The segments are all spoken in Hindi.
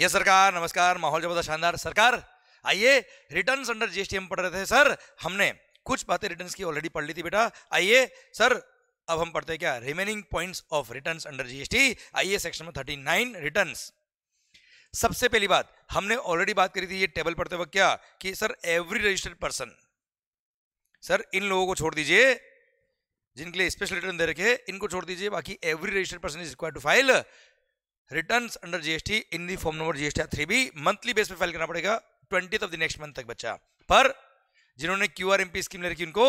ये सरकार नमस्कार माहौल जबरदस्त शानदार सरकार आइए रिटर्न अंडर जीएसटी हम पढ़ रहे थे सर हमने कुछ बातें रिटर्न की ऑलरेडी पढ़ ली थी बेटा आइए सर अब हम पढ़ते हैं क्या remaining points of returns under GST आइए सेक्शन में नाइन रिटर्न सबसे पहली बात हमने ऑलरेडी बात करी थी ये टेबल पढ़ते वक्त क्या कि sir every registered person sir इन लोगों को छोड़ दीजिए जिनके लिए स्पेशल रिटर्न दे रखे इनको छोड़ दीजिए बाकी every registered person is require to file return under GST in the form number GST three B monthly base पे फाइल करना पड़ेगा twenty of the next month तक बच्चा पर जिन्होंने क्यू आर स्कीम ले रखी उनको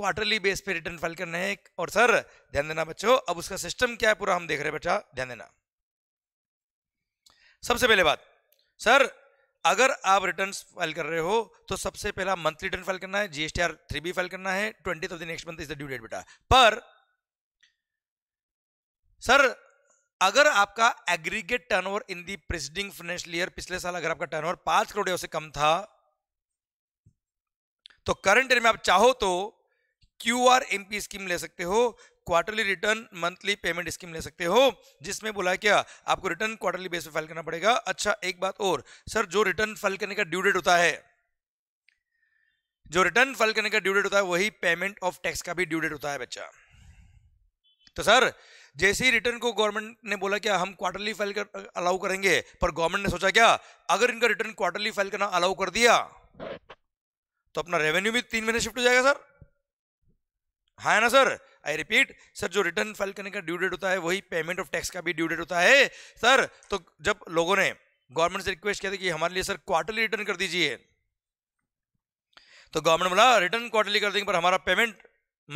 क्वार्टरली बेस पे रिटर्न फाइल करना है और सर ध्यान देना बच्चों अब उसका सिस्टम क्या है पूरा हम देख रहे हैं बच्चा ध्यान देना सबसे पहले बात सर अगर आप रिटर्न फाइल कर रहे हो तो सबसे पहला मंथली रिटर्न फाइल करना है GST R three B file करना है twenty of the next month is the due date बेटा पर सर अगर आपका aggregate turnover in the preceding financial year पिछले साल अगर आपका टर्नओवर पांच करोड़ से कम था तो करंट ईयर में आप चाहो तो Q R M P scheme ले सकते हो quarterly return monthly payment scheme ले सकते हो जिसमें बोला क्या आपको रिटर्न क्वार्टरली बेस पे फाइल करना पड़ेगा अच्छा एक बात और सर जो रिटर्न फाइल करने का ड्यू डेट होता है जो रिटर्न फाइल करने का ड्यू डेट होता है वही पेमेंट ऑफ टैक्स का भी ड्यू डेट होता है बच्चा तो सर जैसे ही रिटर्न को गवर्नमेंट ने बोला क्या हम क्वार्टरली फाइल कर अलाउ करेंगे पर गवर्नमेंट ने सोचा क्या अगर इनका रिटर्न क्वार्टरली फाइल करना अलाउ कर दिया तो अपना रेवेन्यू भी तीन महीने शिफ्ट हो जाएगा सर हाँ ना सर आई रिपीट सर जो रिटर्न फाइल करने का ड्यू डेट होता है वही पेमेंट ऑफ टैक्स का भी ड्यू डेट होता है सर तो जब लोगों ने गवर्नमेंट से रिक्वेस्ट किया था कि हमारे लिए सर क्वार्टरली रिटर्न कर दीजिए तो गवर्नमेंट बोला रिटर्न हाँ, क्वार्टरली कर देंगे पर हमारा पेमेंट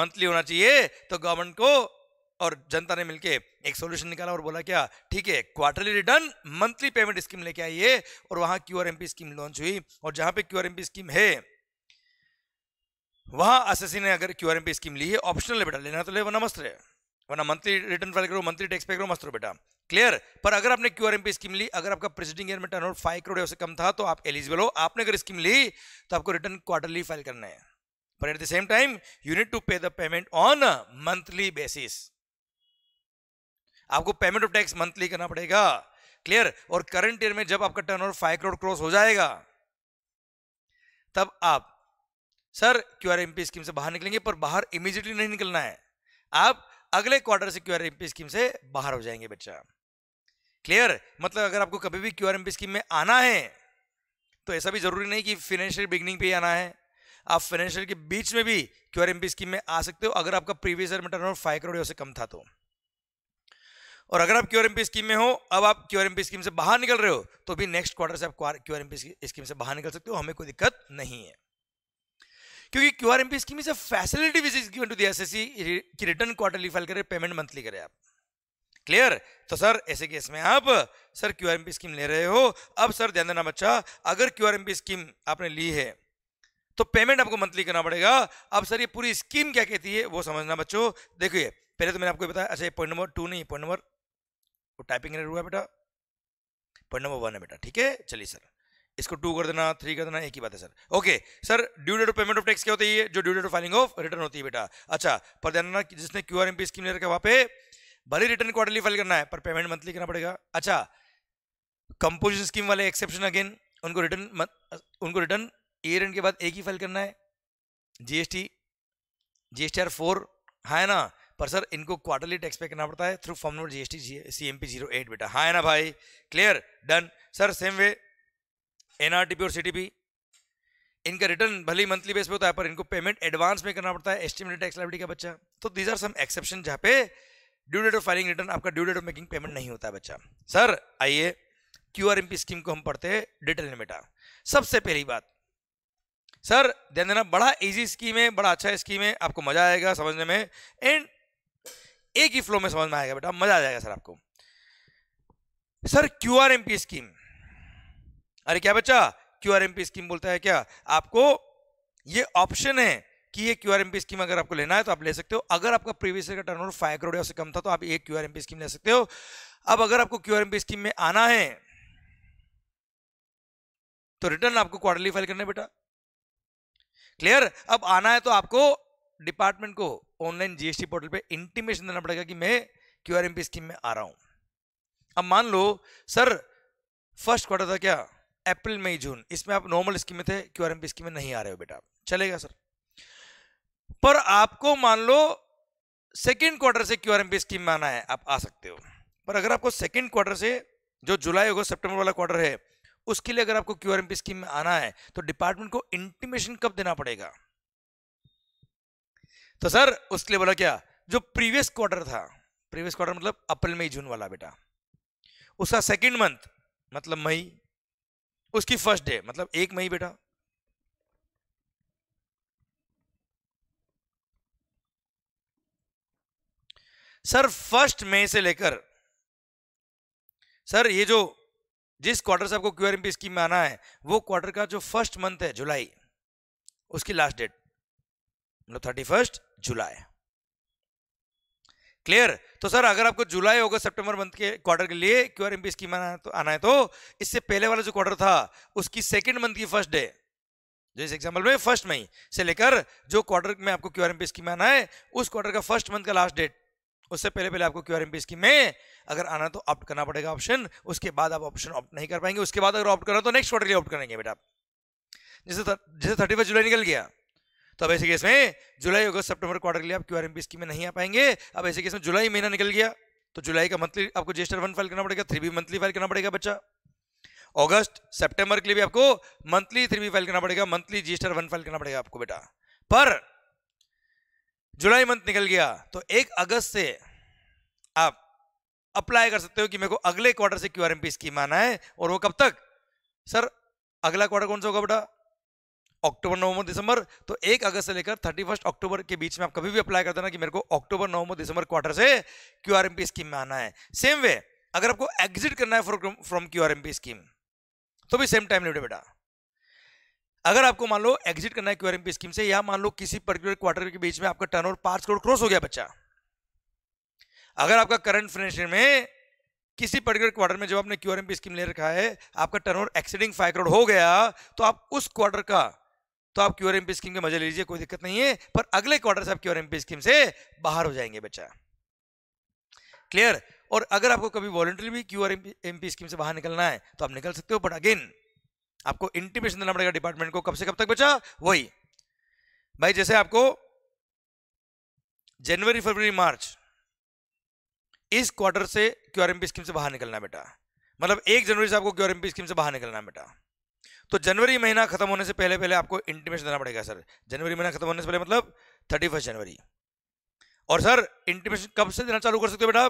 मंथली होना चाहिए तो गवर्नमेंट को और जनता ने मिलके एक सॉल्यूशन निकाला और बोला क्या ठीक है quarterly return monthly payment scheme लेके आइए और वहां क्यू क्यूआरएमपी स्कीम लॉन्च हुई और जहां पे क्यू क्यूआरएमपी स्कीम है वहां असेसी ने अगर क्यू क्यूआरएमपी स्कीम ली है ऑप्शनल बेटा लेना तो ले वरना मस्त रहे वरना मंथली रिटर्न फाइल करो मंथली टैक्स पे करो मस्त रहो बेटा क्लियर पर अगर आपने क्यू क्यूआरएमपी स्कीम ली अगर आपका प्रेसिडिंग ईयर में टर्न ओवर फाइव करोड़ से कम था तो आप एलिजिबल हो आपने अगर स्कीम ली तो आपको रिटर्न क्वार्टरली फाइल करना है but at the same time you need to pay the payment on monthly basis आपको पेमेंट ऑफ टैक्स मंथली करना पड़ेगा क्लियर और करंट ईयर में जब आपका turnover five crore cross हो जाएगा तब आप सर क्यू आर स्कीम से बाहर निकलेंगे पर बाहर इमीजिएटली नहीं निकलना है आप अगले क्वार्टर से क्यू आर स्कीम से बाहर हो जाएंगे बच्चा क्लियर मतलब अगर आपको कभी भी क्यू आर स्कीम में आना है तो ऐसा भी जरूरी नहीं कि फाइनेंशियल बिगनिंग पे ही आना है आप फाइनेंशियल के बीच में भी क्यू आर स्कीम में आ सकते हो अगर आपका प्रीवियस ईयर में टर्न ओवर फाइव करोड़ से कम था तो और अगर आप क्योर एम स्कीम में हो अब आप क्योर एम स्कीम से बाहर निकल रहे हो तो भी नेक्स्ट क्वार्टर से आप क्योर स्कीम से बाहर निकल सकते हो हमें कोई दिक्कत नहीं है क्योंकि Q R M P scheme is a facility which is given to the S S C की रिटर्न क्वार्टरली फाइल करें पेमेंट मंथली करें आप क्लियर तो सर ऐसे केस में आप sir Q R M P scheme ले रहे हो अब सर ध्यान देना बच्चा अगर Q R M P scheme आपने ली है तो पेमेंट आपको मंथली करना पड़ेगा अब सर ये पूरी स्कीम क्या कहती है वो समझना बच्चों देखिए पहले तो मैंने आपको बताया अच्छा पॉइंट नंबर टू नहीं पॉइंट नंबर वो टाइपिंग एरर हुआ है बेटा पॉइंट नंबर वन है बेटा ठीक है चलिए सर इसको टू कर देना थ्री कर देना एक ही बात है sir okay sir due date of payment of tax क्या होती है जो due date of filing of return होती है बेटा अच्छा पर ध्यान देना जिसने Q R M P scheme ले रखा वहाँ पे भले रिटर्न क्वार्टरली फाइल करना है पर पेमेंट मंथली करना पड़ेगा अच्छा कंपोजिशन स्कीम वाले एक्सेप्शन अगेन उनको रिटर्न उनको रिटर्न ईयर एंड के बाद एक ही फाइल करना है जीएसटी जीएसटी आर फोर है ना पर सर इनको क्वार्टरली टैक्स पे करना पड़ता है through form number GST C M P zero eight बेटा हाँ है ना भाई clear done sir same way NRTP और सीटीपी इनका रिटर्न भले ही मंथली बेस पे होता है पर इनको पेमेंट एडवांस में करना पड़ता है एस्टिमेटेड टैक्स लाइबिलिटी का बच्चा तो दीज आर सम एक्सेप्शन जहाँ पे due date of filing return आपका due date of making payment नहीं होता है बच्चा सर आइए Q R M P scheme को हम पढ़ते हैं डिटेल में बेटा सबसे पहली बात सर ध्यान देना बड़ा इजी स्कीम है बड़ा अच्छा स्कीम है आपको मजा आएगा समझने में एंड एक ही फ्लो में समझ में आएगा बेटा मजा आ जाएगा सर आपको sir Q R M P scheme अरे क्या बच्चा Q R M P scheme बोलता है क्या आपको ये ऑप्शन है कि ये Q R M P scheme अगर आपको लेना है तो आप ले सकते हो अगर आपका प्रीवियस का टर्न ओवर फाइव करोड़ या उससे कम था तो आप एक Q R M P scheme ले सकते हो अब अगर आपको Q R M P scheme में आना है तो रिटर्न आपको क्वार्टरली फाइल करना है बेटा क्लियर अब आना है तो आपको डिपार्टमेंट को ऑनलाइन जीएसटी पोर्टल पे इंटीमेशन देना पड़ेगा कि मैं क्यूआरएमपी स्कीम में आ रहा हूं अब मान लो सर फर्स्ट क्वार्टर था क्या अप्रैल मई जून इसमें आप नॉर्मल स्कीम में थे क्यूआरएमपी स्कीम में नहीं आ रहे हो बेटा चलेगा सर पर आपको मान लो सेकेंड क्वार्टर से क्यूआरएमपी स्कीम में आना है आप आ सकते हो पर अगर आपको सेकेंड क्वार्टर से जो जुलाई होगा सेप्टेम्बर वाला क्वार्टर है उसके लिए अगर आपको क्यूआरएमपी स्कीम में आना है तो डिपार्टमेंट को इंटीमेशन कब देना पड़ेगा तो सर उसके लिए बोला क्या जो प्रीवियस क्वार्टर था प्रीवियस क्वार्टर मतलब अप्रैल मई जून वाला बेटा उसका सेकेंड मंथ मतलब मई उसकी फर्स्ट डे मतलब एक मई बेटा सर फर्स्ट मई से लेकर सर ये जो जिस क्वार्टर से आपको क्यूआरएमपी स्कीम में आना है वो क्वार्टर का जो फर्स्ट मंथ है जुलाई उसकी लास्ट डेट मतलब थर्टी फर्स्ट जुलाई क्लियर तो सर अगर आपको जुलाई होगा सितंबर मंथ के क्वार्टर के लिए Q R M P scheme आना है तो आना है तो इससे पहले वाला जो क्वार्टर था उसकी सेकेंड मंथ की फर्स्ट डे जो इस एग्जाम्पल में फर्स्ट मई से लेकर जो क्वार्टर में आपको Q R M P scheme आना है उस क्वार्टर का फर्स्ट मंथ का लास्ट डेट उससे पहले पहले आपको Q R M P scheme में अगर आना तो ऑप्ट करना पड़ेगा ऑप्शन उसके बाद आप ऑप्शन ऑप्ट नहीं कर पाएंगे उसके बाद अगर ऑप्ट करना तो नेक्स्ट क्वार्टर के लिए ऑप्ट करेंगे बेटा जैसे जैसे थर्टी फर्स्ट जुलाई निकल गया तो अब ऐसे केस में जुलाई अगस्त सितंबर क्वार्टर के लिए आप क्यू आर स्कीम में नहीं आ पाएंगे अब ऐसे केस में जुलाई महीना निकल गया तो जुलाई का मंथली आपको जेस्टर वन फाइल करना पड़ेगा थ्री बी मंथली फाइल करना पड़ेगा बच्चा अगस्त सेप्टेम्बर के लिए भी आपको मंथली थ्री बी फाइल करना पड़ेगा मंथली रजिस्टर वन फाइल करना पड़ेगा आपको बेटा पर जुलाई मंथ निकल गया तो एक अगस्त से आप अप्लाई कर सकते हो कि मेरे को अगले क्वार्टर से क्यू आर स्कीम आना है और वो कब तक सर अगला क्वार्टर कौन सा होगा बेटा अक्टूबर नवंबर दिसंबर तो एक अगस्त से लेकर थर्टी फर्स्ट अक्टूबर के बीच में आप कभी भी अप्लाई कर देना कि मेरे को अक्टूबर नवंबर दिसंबर क्वार्टर से क्यू स्कीम में आना है सेम वे अगर आपको एग्जिट करना है फ्रॉम क्यू स्कीम तो भी सेम टाइम लिमिट बेटा अगर आपको मान लो एग्जिट करना है क्यू स्कीम से या मान लो किसी पर्टिकुलर क्वार्टर के बीच में आपका टर्न ओवर पांच करोड़ क्रॉस हो गया बच्चा अगर आपका करंट फाइनेंशियल में किसी पर्टिकुलर क्वार्टर में जब आपने क्यू स्कीम ले रखा है आपका turnover exceeding five crore हो गया तो आप उस क्वार्टर का तो आप क्यूआर एमपी स्कीम के मजे लीजिए कोई दिक्कत नहीं है पर अगले क्वार्टर से आप क्यूआर एमपी स्कीम से बाहर हो जाएंगे बच्चा क्लियर और अगर आपको कभी वॉलंटरी भी क्यूआर एमपी स्कीम से बाहर निकलना है तो आप निकल सकते हो बट अगेन आपको इंटीमेशन देना पड़ेगा डिपार्टमेंट को कब से कब तक बचा वही भाई जैसे आपको जनवरी फरवरी मार्च इस क्वार्टर से एमपी स्कीम से बाहर निकलना बेटा मतलब एक जनवरी से आपको एमपी स्कीम से बाहर निकलना बेटा तो जनवरी महीना खत्म होने से पहले पहले आपको इंटीमेशन देना पड़ेगा सर जनवरी महीना खत्म होने से पहले मतलब थर्टी फर्स्ट जनवरी और सर इंटीमेशन कब से देना चालू कर सकते हो बेटा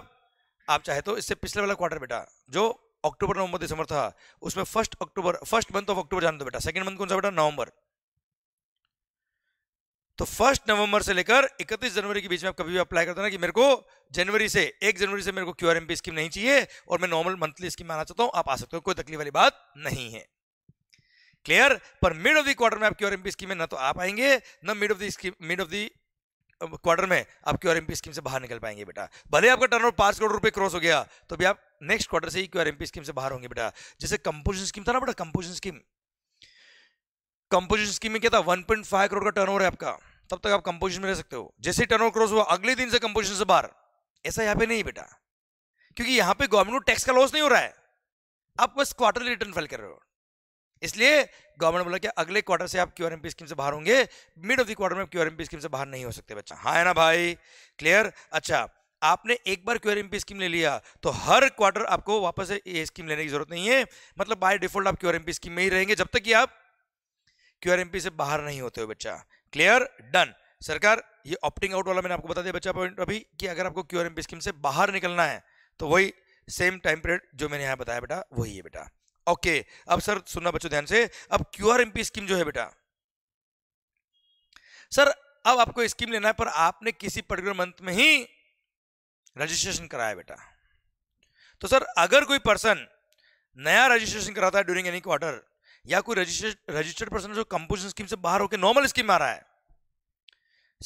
आप चाहे तो इससे पिछले वाला क्वार्टर बेटा जो अक्टूबर नवंबर दिसंबर था उसमें फर्स्ट अक्टूबर फर्स्ट मंथ ऑफ अक्टूबर जानते दो बेटा सेकंड मंथ कौन सा बेटा नवंबर तो फर्स्ट नवंबर से लेकर 31 जनवरी के बीच में आप कभी भी अप्लाई करते ना कि मेरे को जनवरी से एक जनवरी से मेरे को क्यू स्कीम नहीं चाहिए और मैं नॉर्मल मंथली स्कीम में आना चाहता हूँ आप आ सकते हो कोई तकलीफ वाली बात नहीं है क्लियर पर मिड ऑफ द क्वार्टर में आपकी और एमपी स्कीम में ना तो आप आएंगे ना mid of the scheme mid of the quarter में आप और एमपी स्कीम से बाहर निकल पाएंगे बेटा भले आपका टर्नओवर पांच करोड़ रुपए क्रॉस हो गया तो भी आप नेक्स्ट क्वार्टर से ही क्यू एमपी स्कीम से बाहर होंगे बेटा जैसे कंपोजिशन स्कीम था ना बेटा कंपोजिशन स्कीम कंपोजिशन स्कीम में क्या था 1.5 करोड़ का टर्न है आपका तब तक आप कंपोजिशन में रह सकते हो जैसे टर्न क्रॉस हुआ अगले दिन से कंपोजिशन से बाहर ऐसा यहाँ पे नहीं बेटा क्योंकि यहाँ पे गवर्नमेंट को टैक्स का लॉस नहीं हो रहा है आप बस क्वार्टरली रिटर्न फाइल कर रहे हो इसलिए गवर्नमेंट बोला कि अगले क्वार्टर से आप क्यू स्कीम से बाहर होंगे मिड ऑफ द क्वार्टर में क्यू स्कीम से बाहर नहीं हो सकते बच्चा हाँ है ना भाई क्लियर अच्छा आपने एक बार क्यू स्कीम ले लिया तो हर क्वार्टर आपको वापस ये स्कीम लेने की जरूरत नहीं है मतलब बाय डिफॉल्ट आप क्यू स्कीम में ही रहेंगे जब तक कि आप क्यू से बाहर नहीं होते हो बच्चा क्लियर डन सरकार ये ऑप्टिंग आउट वाला मैंने आपको बता दिया बच्चा पॉइंट अभी कि अगर आपको क्यू स्कीम से बाहर निकलना है तो वही सेम टाइम पीरियड जो मैंने यहाँ बताया बेटा वही है बेटा ओके अब सर सुनना बच्चों ध्यान से अब क्यू आर पी स्कीम जो है बेटा सर अब आपको स्कीम लेना है पर आपने किसी पर्टिकुलर मंथ में ही रजिस्ट्रेशन कराया बेटा तो सर अगर कोई पर्सन नया रजिस्ट्रेशन कराता है ड्यूरिंग एनी क्वार्टर या कोई रजिस्टर्ड रजिस्टर्ड पर्सन जो कंपोजिशन स्कीम से बाहर होकर नॉर्मल स्कीम आ रहा है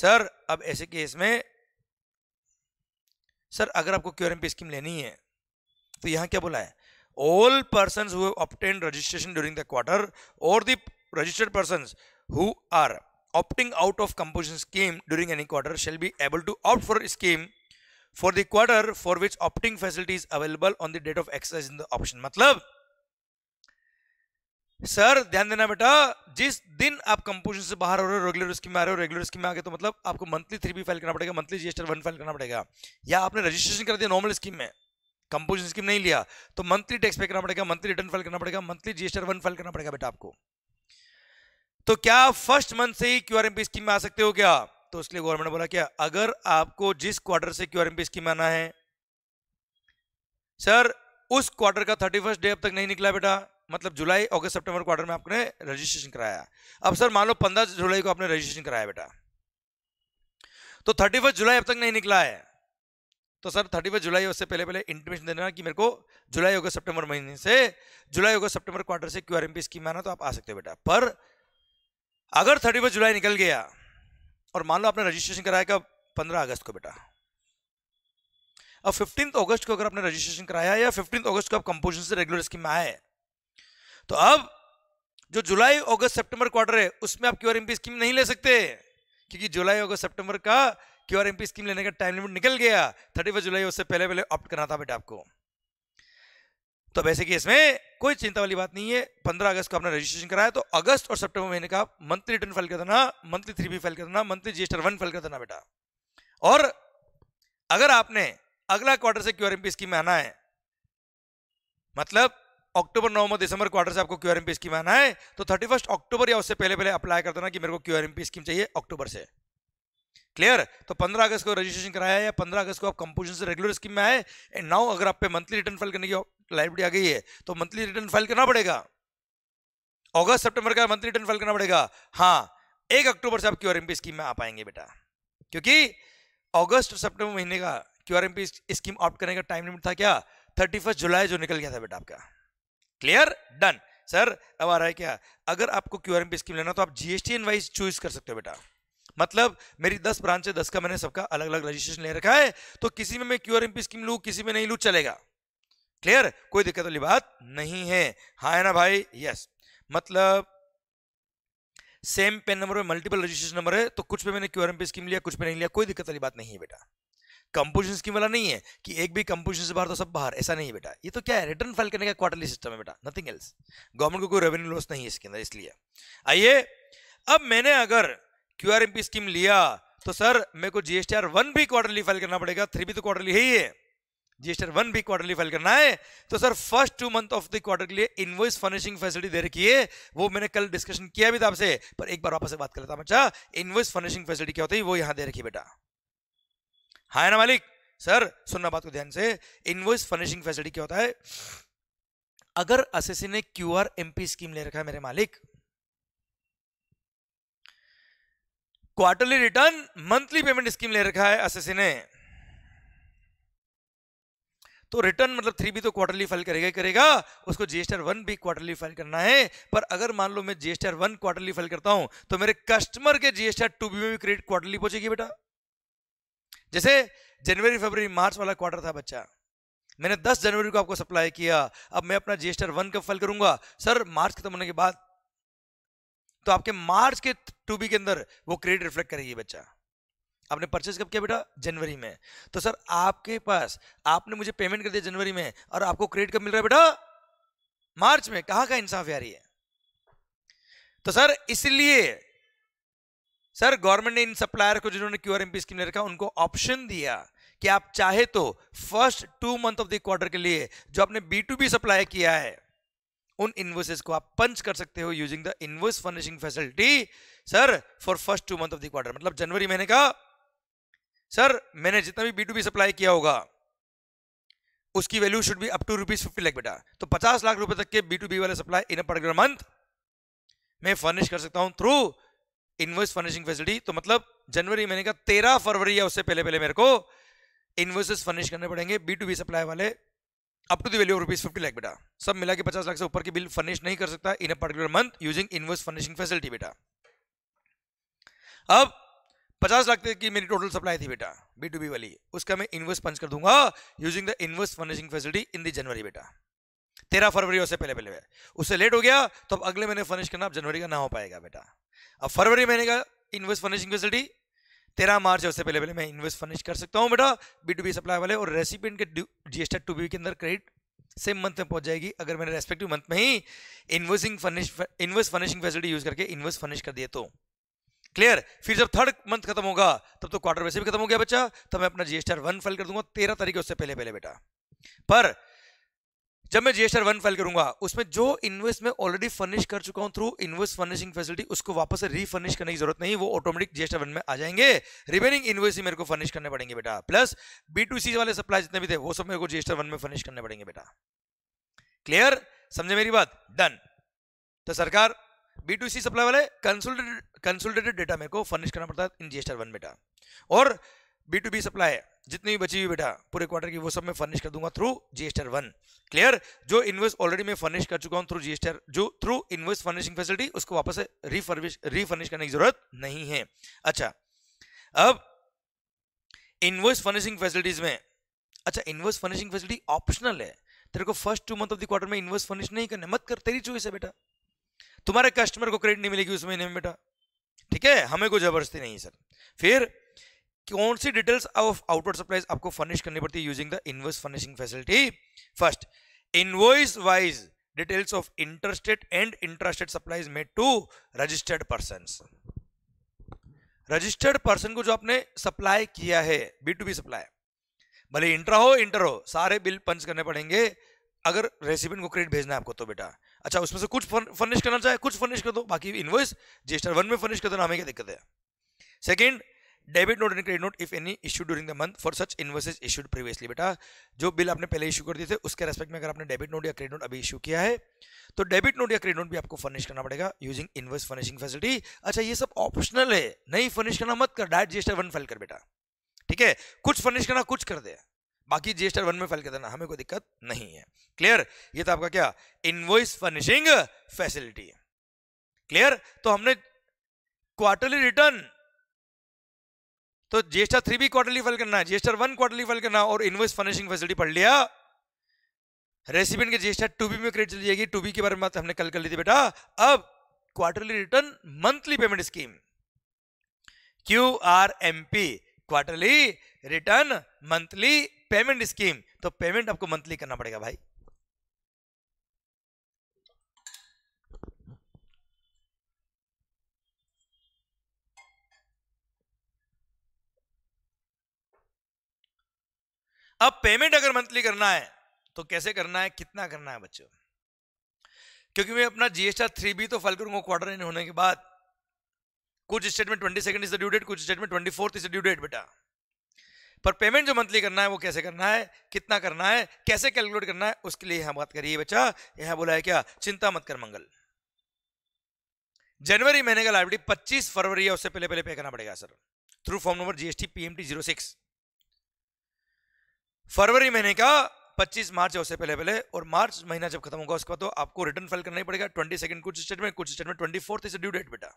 सर अब ऐसे केस में सर अगर आपको पी स्कीम लेनी है तो यहां क्या बोला है all persons who have obtained registration during the quarter or the registered persons who are opting out of composition scheme during any quarter shall be able to opt for scheme for the quarter for which opting facility is available on the date of exercise in the option matlab sir ध्यान देना बेटा जिस दिन आप कंपोजिशन से बाहर हो रहे हो रेगुलर स्कीम में आ रहे हो रेगुलर स्कीम में आ गए तो मतलब आपको मंथली थ्री बी फाइल करना पड़ेगा मंथली जीएसटी वन फाइल करना पड़ेगा या आपने रजिस्ट्रेशन कर दिया नॉर्मल स्कीम में कंपोजिशन स्कीम नहीं लिया तो मंथली टैक्स पे करना पड़ेगा मंथली रिटर्न फाइल करना पड़ेगा मंथली जीएसटी वन फाइल करना पड़ेगा बेटा आपको तो क्या फर्स्ट मंथ से ही क्यूआरएमपी स्कीम में आ सकते हो क्या तो इसलिए गवर्नमेंट ने बोला क्या अगर आपको जिस क्वार्टर से क्यूआरएमपी स्कीम आना है सर उस क्वार्टर का थर्टी फर्स्ट डे अब तक नहीं निकला बेटा मतलब जुलाई अगस्त सेप्टेम्बर क्वार्टर में आपने रजिस्ट्रेशन कराया अब सर मान लो पंद्रह जुलाई को आपने रजिस्ट्रेशन कराया बेटा तो थर्टी फर्स्ट जुलाई अब तक नहीं निकला है तो सर थर्टी फर्स्ट जुलाई उससे पहले पहले इंटीमेशन देना कि मेरे को जुलाई होगा सितंबर महीने से जुलाई होगा सितंबर क्वार्टर से Q R M P scheme आना तो आप आ सकते हो बेटा पर अगर थर्टी फर्स्ट जुलाई निकल गया और मान लो आपने रजिस्ट्रेशन कराया कब पंद्रह अगस्त को बेटा अब फिफ्टीन अगस्त को अगर आपने रजिस्ट्रेशन कराया या फिफ्टीन अगस्त को आप कंपोजिशन से रेगुलर स्कीम आए तो अब जो जुलाई अगस्त सेप्टेम्बर क्वार्टर है उसमें आप क्यू क्यूआरएमपी स्कीम नहीं ले सकते क्योंकि जुलाई अगस्त सेप्टेम्बर का क्यू एम स्कीम लेने का टाइम लिमिट निकल गया थर्टी जुलाई उससे पहले पहले ऑप्ट करना था बेटा आपको तो वैसे कि इसमें कोई चिंता वाली बात नहीं है पंद्रह अगस्त को आपने रजिस्ट्रेशन कराया तो अगस्त और सितंबर महीने का मंथली रिटर्न फाइल कर देना मंथली थ्री बी फाइल कर देना मंथली जीएसटर वन फाइल कर देना बेटा और अगर आपने अगला क्वार्टर से क्यूआरएमपी स्कीम आना है मतलब अक्टूबर नवंबर दिसंबर क्वार्टर से आपको क्यूआरएमपी स्कीम आना है तो थर्टी अक्टूबर या उससे पहले पहले अप्लाई कर देना कि मेरे को क्यूआरएमपी स्कीम चाहिए अक्टूबर से क्लियर तो 15 अगस्त को रजिस्ट्रेशन कराया या 15 अगस्त को आप कंपोजिशन से रेगुलर स्कीम में आए एंड नाउ अगर आप पे मंथली रिटर्न फाइल करने की लाइब्रेरी आ गई है तो मंथली रिटर्न फाइल करना पड़ेगा अगस्त सितंबर का मंथली रिटर्न फाइल करना पड़ेगा हाँ एक अक्टूबर से आप क्यू स्कीम में आ पाएंगे बेटा क्योंकि अगस्त सेप्टेम्बर महीने का क्यू स्कीम ऑप्ट करने का टाइम लिमिट था क्या थर्टी जुलाई जो निकल गया था बेटा आपका क्लियर डन सर अब आ रहा है क्या अगर आपको क्यू स्कीम लेना तो आप जीएसटी एनवाइज चूज कर सकते हो बेटा मतलब मेरी दस ब्रांच है दस का मैंने सबका अलग अलग रजिस्ट्रेशन ले रखा है तो किसी में मैं क्यू आर एम स्कीम लू किसी में नहीं लू चलेगा क्लियर कोई दिक्कत वाली बात नहीं है हा है ना भाई यस मतलब सेम पेन नंबर में मल्टीपल रजिस्ट्रेशन नंबर है तो कुछ पे मैंने क्यू एम स्कीम लिया कुछ पे नहीं लिया कोई दिक्कत वाली बात नहीं है बेटा कंपोजिशन स्कीम वाला नहीं है कि एक भी कंपोजिशन से बाहर तो सब बाहर ऐसा नहीं है बेटा ये तो क्या है रिटर्न फाइल करने का क्वार्टरली सिस्टम है बेटा नथिंग एल्स गवर्नमेंट को कोई रेवेन्यू लॉस नहीं है इसके अंदर इसलिए आइए अब मैंने अगर क्यू क्यूआरएमपी स्कीम लिया तो सर मेरे को जीएसटी आर वन भी क्वार्टरली फाइल करना पड़ेगा थ्री भी तो क्वार्टरली है ही है वन भी क्वार्टरली फाइल करना है तो sir first two month of the quarter के लिए इनवॉइस फर्निशिंग फैसिलिटी दे रखी है वो मैंने कल डिस्कशन किया भी था आपसे पर एक बार वापस से बात कर लेता अच्छा इनवॉइस फर्निशिंग फैसिलिटी क्या होती है वो यहां दे रखी बेटा हाँ ना मालिक सर सुनना बात को ध्यान से इनवॉइस फर्निशिंग फैसिलिटी क्या होता है अगर असेसी ने क्यू आर स्कीम ले रखा है मेरे मालिक quarterly return monthly payment scheme ले रखा है एसएससी ने तो रिटर्न मतलब थ्री भी तो क्वार्टरली फाइल करेगा करेगा उसको जीएसटीआर वन भी क्वार्टरली फाइल करना है पर अगर मान लो मैं जीएसटीआर वन क्वार्टरली फाइल करता हूं तो मेरे कस्टमर के जीएसटीआर टू बी में भी क्रेडिट क्वार्टरली पहुंचेगी बेटा जैसे जनवरी फरवरी मार्च वाला क्वार्टर था बच्चा मैंने दस जनवरी को आपको सप्लाई किया अब मैं अपना जीएसटीआर वन कब फाइल करूंगा सर मार्च खत्म होने के बाद तो आपके मार्च के टू बी के अंदर वो क्रेडिट रिफ्लेक्ट करेगी बच्चा आपने परचेज कब किया बेटा जनवरी में तो सर आपके पास आपने मुझे पेमेंट कर दिया जनवरी में और आपको क्रेडिट कब मिल रहा है बेटा मार्च में कहा का इंसाफ यारी है तो सर इसलिए सर गवर्नमेंट ने इन सप्लायर को जिन्होंने क्यू आर स्कीम ले रखा उनको ऑप्शन दिया कि आप चाहे तो first two month of the quarter के लिए जो आपने बी टू बी सप्लाई किया है उन इन्वर्सेस को आप पंच कर सकते हो using the invoice furnishing facility sir for first two month of the quarter मतलब जनवरी महीने का सर मैंने जितना भी बी टू बी सप्लाई किया होगा उसकी value should be up to rupees fifty lakh बेटा तो पचास लाख रुपए तक के बी टू बी वाले सप्लाई इन पर्टिकुलर मंथ मैं फर्निश कर सकता हूं थ्रू इन्वर्स फर्निशिंग फैसिलिटी तो मतलब जनवरी महीने का तेरह फरवरी या उससे पहले पहले मेरे को इन्वर्सेस फर्निश करने पड़ेंगे बी टू बी सप्लाई वाले up to value of rupees fifty lakh बेटा सब मिला के पचास लाख से ऊपर की बिल फर्निश नहीं कर सकता in a particular month using invoice furnishing facility बेटा अब पचास लाख की मेरी टोटल सप्लाई थी बेटा बी टू बी वाली उसका मैं इनवर्स पंच कर दूंगा using the invoice furnishing facility in the January बेटा तेरह फरवरी उससे पहले पहले उससे लेट हो गया तो अब अगले महीने फर्निश करना अब जनवरी का ना हो पाएगा बेटा अब फरवरी महीने का इनवर्स फर्निशिंग फैसिलिटी तेरह मार्च है उससे पहले पहले मैं इन्वेस्ट फर्निश कर सकता हूँ बेटा बी टू बी सप्लाई वाले और रेसिपेंट के जी एस टू बी के अंदर क्रेडिट सेम मंथ में पहुंच जाएगी अगर मैंने रेस्पेक्टिव मंथ में ही इन्वेस्टिंग furnish invoice furnishing facility use करके इन्वेस्ट फर्निश कर दिए तो क्लियर फिर जब थर्ड मंथ खत्म होगा तब तो क्वार्टर वैसे भी खत्म हो गया बच्चा तो मैं अपना जीएसटी वन फाइल कर दूंगा तेरह तारीख उससे पहले पहले बेटा पर जब मैं जीएसआर वन फाइल करूंगा उसमें जो इन्वेस्ट मैं ऑलरेडी फर्निश कर चुका हूं थ्रू इन्वेस्ट फर्निशिंग फैसिलिटी उसको वापस से रीफर्निश करने की जरूरत नहीं वो ऑटोमेटिक जीएसआर वन में आ जाएंगे रिमेनिंग इन्वेस्ट ही मेरे को फर्निश करने पड़ेंगे बेटा प्लस बी टू सी वाले सप्लाई जितने भी थे वो सब मेरे को जीएसआर वन में फर्निश करने पड़ेंगे बेटा क्लियर समझे मेरी बात डन तो सरकार बी टू सी सप्लाई वाले कंसुलटेटेड डेटा मेरे को फर्निश करना पड़ता है इन जीएसआर वन बेटा और बी टू बी सप्लाई जितनी भी बची हुई बेटा पूरे क्वार्टर की वो सब मैं फर्निश कर दूंगा थ्रू जीएसटर वन क्लियर जो इन्वेस्ट ऑलरेडी मैं फर्निश कर चुका हूँ थ्रू जीएसटर जो थ्रू इन्वेस्ट फर्निशिंग फैसिलिटी उसको वापस रिफर्निश रिफर्निश करने की जरूरत नहीं है अच्छा अब इन्वेस्ट फर्निशिंग फैसिलिटीज में अच्छा इन्वेस्ट फर्निशिंग फैसिलिटी ऑप्शनल है तेरे को first two month of the quarter में इन्वेस्ट फर्निश नहीं करने मत कर तेरी चॉइस है बेटा तुम्हारे कस्टमर को क्रेडिट नहीं मिलेगी उस महीने में बेटा ठीक है हमें कोई जबरदस्ती नहीं सर फिर कौन सी डिटेल्स ऑफ आउटवर्ड सप्लाईज आपको फर्निश करनी पड़ती है using the invoice furnishing facility first invoice wise details of interstate and interstate supplies made to registered person registered person को जो आपने सप्लाई किया है बी टू बी सप्लाई भले इंट्रा हो इंटर हो सारे बिल पंच करने पड़ेंगे अगर रेसिपेंट को क्रेडिट भेजना है आपको तो बेटा अच्छा उसमें से कुछ फर्निश करना चाहे कुछ फर्निश कर दो बाकी इनवॉइस जीएसटी वन में फर्निश कर देना हमें क्या दिक्कत है second debit note and credit note if any issue during the month for such invoices issued previously बेटा जो बिल आपने पहले इशू कर दिए थे उसके रेस्पेक्ट में अगर आपने डेबिट नोट या क्रेडिट नोट अभी इशू किया है तो डेबिट नोट या क्रेडिट नोट भी आपको फर्निश करना पड़ेगा यूजिंग इन्वर्स फर्निशिंग फैसिलिटी अच्छा ये सब ऑप्शनल है नहीं फर्निश करना मत कर डायरेक्ट जीएसटी वन फाइल कर बेटा ठीक है कुछ फर्निश करना कुछ कर दे बाकी जीएसटी वन में फाइल कर देना हमें कोई दिक्कत नहीं है क्लियर ये तो आपका क्या इन्वॉइस फर्निशिंग फैसिलिटी क्लियर तो हमने क्वार्टरली रिटर्न तो जेस्टर थ्री भी क्वार्टरली फाइल करना जीएसटर वन क्वार्टरली फाइल करना और इनवर्स फर्निशिंग फैसिलिटी पढ़ लिया रेसिपेंट के जेस्टर टू बी में क्रेडिट चली जाएगी टू बी के बारे में हमने कल कर ली थी बेटा अब quarterly return monthly payment scheme Q R M P quarterly return monthly payment scheme तो पेमेंट आपको मंथली करना पड़ेगा भाई अब पेमेंट अगर मंथली करना है तो कैसे करना है कितना करना है बच्चों क्योंकि मैं अपना जीएसटी थ्री बी तो फाइल करूंगा क्वार्टर इन होने के बाद कुछ statement twenty second is due date कुछ statement twenty fourth is due date बेटा पर पेमेंट जो मंथली करना है वो कैसे करना है कितना करना है कैसे कैलकुलेट करना है उसके लिए यहां बात करिए बच्चा यहां बोला है क्या चिंता मत कर मंगल जनवरी महीने का लाइब्रेरी पच्चीस फरवरी है उससे पहले पहले पे करना पड़ेगा sir through form number GST PMT zero six फरवरी महीने का 25 मार्च है उससे पहले पहले और मार्च महीना जब खत्म होगा उसके बाद तो आपको रिटर्न फाइल करना ही पड़ेगा ट्वेंटी सेकंड कुछ स्टेटमेंट कुछ statement twenty fourth due date बेटा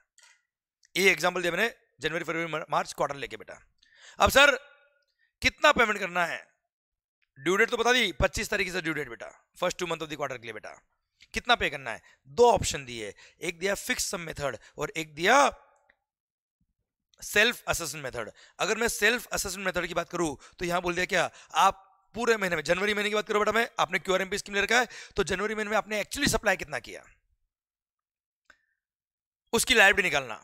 ये एग्जाम्पल दिया मैंने जनवरी फरवरी मार्च क्वार्टर लेके बेटा अब सर कितना पेमेंट करना है ड्यू डेट तो बता दी पच्चीस तारीख से ड्यू डेट बेटा first two month of the quarter के लिए बेटा कितना पे करना है दो ऑप्शन दिए एक दिया फिक्स सम मेथड और एक दिया सेल्फ असेसमेंट मेथड अगर मैं सेल्फ असेसमेंट मेथड की बात करूं तो यहां बोल दिया क्या आप पूरे महीने में जनवरी महीने की बात करो बेटा मैं आपने क्यू आर स्कीम ले रखा है तो जनवरी महीने में आपने एक्चुअली सप्लाई कितना किया उसकी लाइबिलिटी निकालना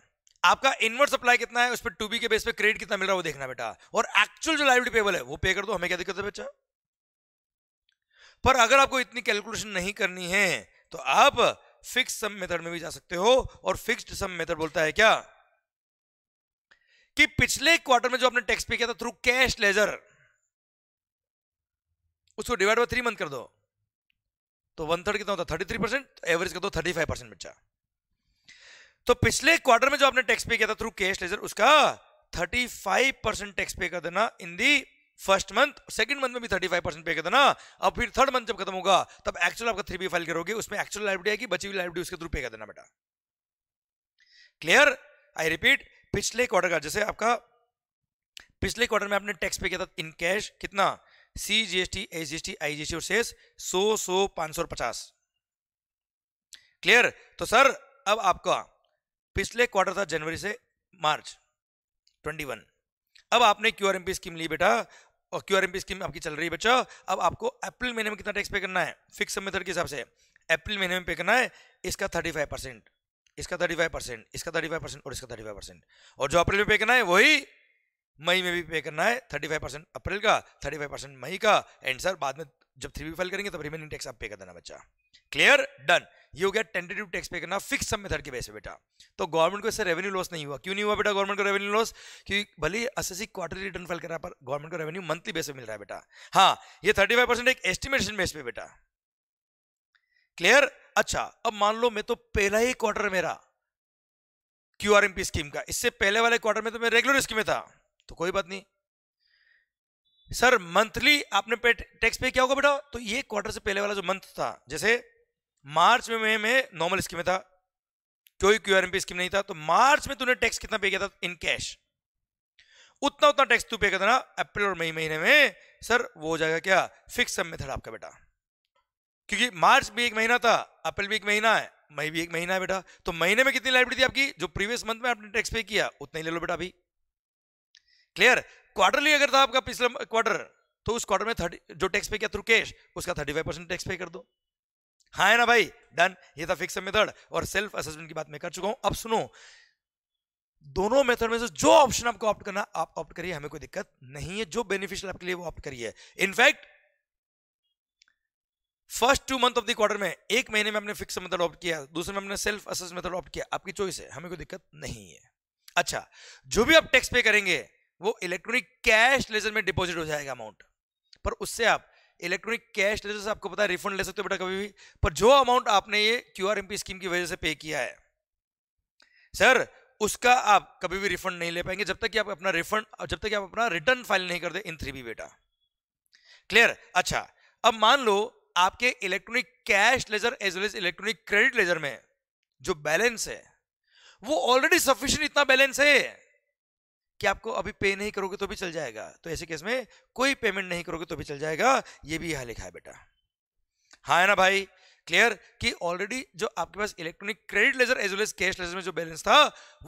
आपका इनवर्ट सप्लाई कितना है उस पर टू बी के बेस पे क्रेडिट कितना मिल रहा है वो देखना बेटा और एक्चुअल जो लाइबिलिटी पेबल है वो पे कर दो हमें क्या दिक्कत है बच्चा पर अगर आपको इतनी कैलकुलेशन नहीं करनी है तो आप फिक्स सम मेथड में भी जा सकते हो और फिक्स्ड सम मेथड बोलता है क्या कि पिछले क्वार्टर में जो आपने टैक्स पे किया था थ्रू कैश लेजर उसको डिवाइड बाई थ्री मंथ कर दो तो वन थर्ड कितना होता है थर्टी थ्री परसेंट एवरेज कर दो थर्टी फाइव परसेंट बच्चा तो पिछले क्वार्टर में जो आपने टैक्स पे किया था थ्रू कैश लेजर उसका thirty five percent tax pay कर देना in the first month second month में भी थर्टी फाइव परसेंट पे कर देना अब फिर थर्ड मंथ जब खत्म होगा तब एक्चुअल आपका थ्री बी फाइल करोगे उसमें एक्चुअल लाइब्रेडी आएगी बची हुई लाइब्रेडी उसके थ्रू पे कर देना बेटा क्लियर आई रिपीट पिछले क्वार्टर का जैसे आपका पिछले क्वार्टर में आपने टैक्स पे किया था इन कैश कितना C G S T S G S T I G S T और शेष सो सौ पांच सौ पचास क्लियर तो सर अब आपका पिछले क्वार्टर था जनवरी से मार्च 21 अब आपने Q R M P scheme ली बेटा और क्यू स्कीम आपकी चल रही है बच्चा अब आपको अप्रैल महीने में कितना टैक्स पे करना है फिक्स मेथड के हिसाब से अप्रैल महीने में पे करना है इसका थर्टी फाइव परसेंट इसका फाइव परसेंट इसका फाइव परसेंट और इसका थर्टी फाइव परसेंट और जो अप्रैल में पे करना है वही मई में भी पे करना है थर्टी फाइव परसेंट अप्रैल का थर्टी फाइव परसेंट मई का एंड सर बाद में जब थ्री बी फाइल करेंगे तब रिमेनिंग टैक्स आप पे कर देना बच्चा क्लियर डन ये हो गया टेंटेटिव टैक्स पे करना फिक्स सब मेथड के बेस पे बेटा तो गवर्नमेंट को इससे रेवेन्यू लॉस नहीं हुआ क्यों नहीं हुआ बेटा गवर्नमेंट को रेवेन्यू लॉस क्योंकि भले असेसी क्वार्टरली रिटर्न फाइल कर रहा है पर गवर्नमेंट को रेवेन्यू मंथली बेस पे मिल रहा है बेटा हाँ ये थर्टी फाइव परसेंट एक एस्टिमेशन बेस पे बेटा क्लियर अच्छा अब मान लो मैं तो पहला ही क्वार्टर मेरा क्यू स्कीम का इससे पहले वाले क्वार्टर में तो मैं रेगुलर स्कीम में था तो कोई बात नहीं सर मंथली आपने पे टैक्स पे किया होगा बेटा तो ये क्वार्टर से पहले वाला जो मंथ था जैसे मार्च में मई में नॉर्मल स्कीम था कोई क्यू स्कीम नहीं था तो मार्च में तूने टैक्स कितना पे किया था इन कैश उतना उतना टैक्स तू पे करता ना अप्रैल और मई महीने में सर वो हो जाएगा क्या फिक्स सब मेथड आपका बेटा क्योंकि मार्च भी एक महीना था अप्रैल भी एक महीना है मई भी एक महीना है बेटा तो महीने में कितनी लाइब्रेरी थी आपकी जो प्रीवियस मंथ में आपने टैक्स पे किया उतना ही ले लो बेटा अभी क्लियर क्वार्टरली अगर था आपका पिछला क्वार्टर तो उस क्वार्टर में थर्टी जो टैक्स पे किया थ्रू कैश उसका thirty five percent tax pay कर दो हाँ है ना भाई डन ये था फिक्स मेथड और सेल्फ असेसमेंट की बात मैं कर चुका हूं अब सुनो दोनों मेथड में से जो ऑप्शन आपको ऑप्ट करना आप ऑप्ट करिए हमें कोई दिक्कत नहीं है जो बेनिफिशियल आपके लिए वो ऑप्ट करिए in fact first two month of the quarter में एक महीने में आपने फिक्स मेथड ऑप्ट किया दूसरे में आपने सेल्फ असेस मेथड ऑप्ट किया आपकी चॉइस है हमें कोई दिक्कत नहीं है अच्छा जो भी आप टैक्स पे करेंगे वो इलेक्ट्रॉनिक कैश लेजर में डिपॉजिट हो जाएगा अमाउंट पर उससे आप इलेक्ट्रॉनिक कैश लेजर से आपको पता है रिफंड ले सकते हो बेटा कभी भी पर जो अमाउंट आपने ये क्यू स्कीम की वजह से पे किया है सर उसका आप कभी भी रिफंड नहीं ले पाएंगे जब तक कि आप अपना रिफंड जब तक कि आप अपना रिटर्न फाइल नहीं करते इन थ्री बी बेटा क्लियर अच्छा अब मान लो आपके electronic cash ledger as well as electronic credit ledger में जो बैलेंस है वो ऑलरेडी सफिशियंट इतना बैलेंस है कि आपको अभी पे नहीं करोगे तो भी चल जाएगा तो ऐसे केस में कोई पेमेंट नहीं करोगे तो भी चल जाएगा ये भी यहाँ लिखा है बेटा हाँ है ना भाई क्लियर कि ऑलरेडी जो आपके पास electronic credit ledger as well as cash ledger में जो बैलेंस था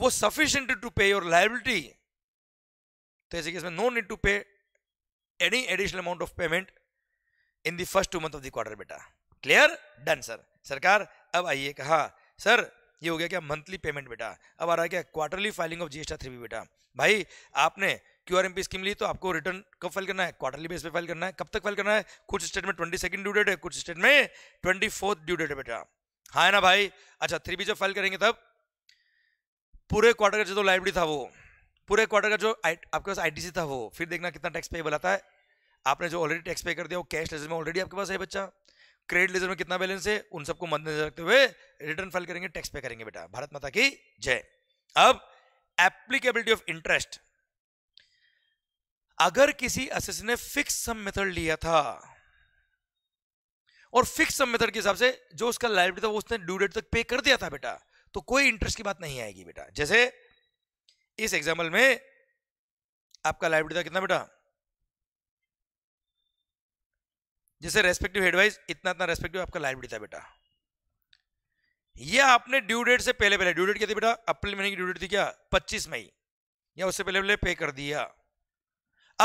वो sufficient to pay your liability तो ऐसे केस में no need to pay any additional amount of payment in the first two month of the quarter बेटा क्लियर डन सर सरकार अब आइए कहा सर ये हो गया क्या मंथली पेमेंट बेटा अब आ रहा है क्या quarterly filing of GST three बेटा भाई आपने Q R M P scheme ली तो आपको रिटर्न कब फाइल करना है क्वार्टरली बेस पे फाइल करना है कब तक फाइल करना है कुछ स्टेट में ट्वेंटी सेकंड ड्यू डेट है कुछ स्टेट में ट्वेंटी फोर्थ ड्यू डेट है बेटा हाँ है ना भाई अच्छा थ्री बी जब फाइल करेंगे तब पूरे क्वार्टर का जो तो लाइब्रेरी था वो पूरे क्वार्टर का जो आपके पास आईटीसी था वो फिर देखना कितना टैक्स पेबल आता है आपने जो ऑलरेडी टैक्स पे कर दिया वो कैश लेजर में ऑलरेडी आपके पास है बच्चा क्रेडिट लेजर में कितना बैलेंस है उन सबको मद्देनजर रखते हुए रिटर्न फाइल करेंगे टैक्स पे करेंगे बेटा भारत माता की जय अब एप्लीकेबिलिटी ऑफ इंटरेस्ट अगर किसी असेस ने फिक्स सम मेथड लिया था और फिक्स सम मेथड के हिसाब से जो उसका लाइब्रेरी था वो उसने ड्यू डेट तक पे कर दिया था बेटा तो कोई इंटरेस्ट की बात नहीं आएगी बेटा जैसे इस एग्जाम्पल में आपका लाइब्रेरी था कितना बेटा जैसे रेस्पेक्टिव हेडवाइज इतना इतना रेस्पेक्टिव आपका लाइब्रेरी था बेटा ये आपने ड्यू डेट से पहले पहले ड्यू डेट क्या थी बेटा अप्रैल महीने की ड्यू डेट थी क्या पच्चीस मई या उससे पहले पहले पे कर दिया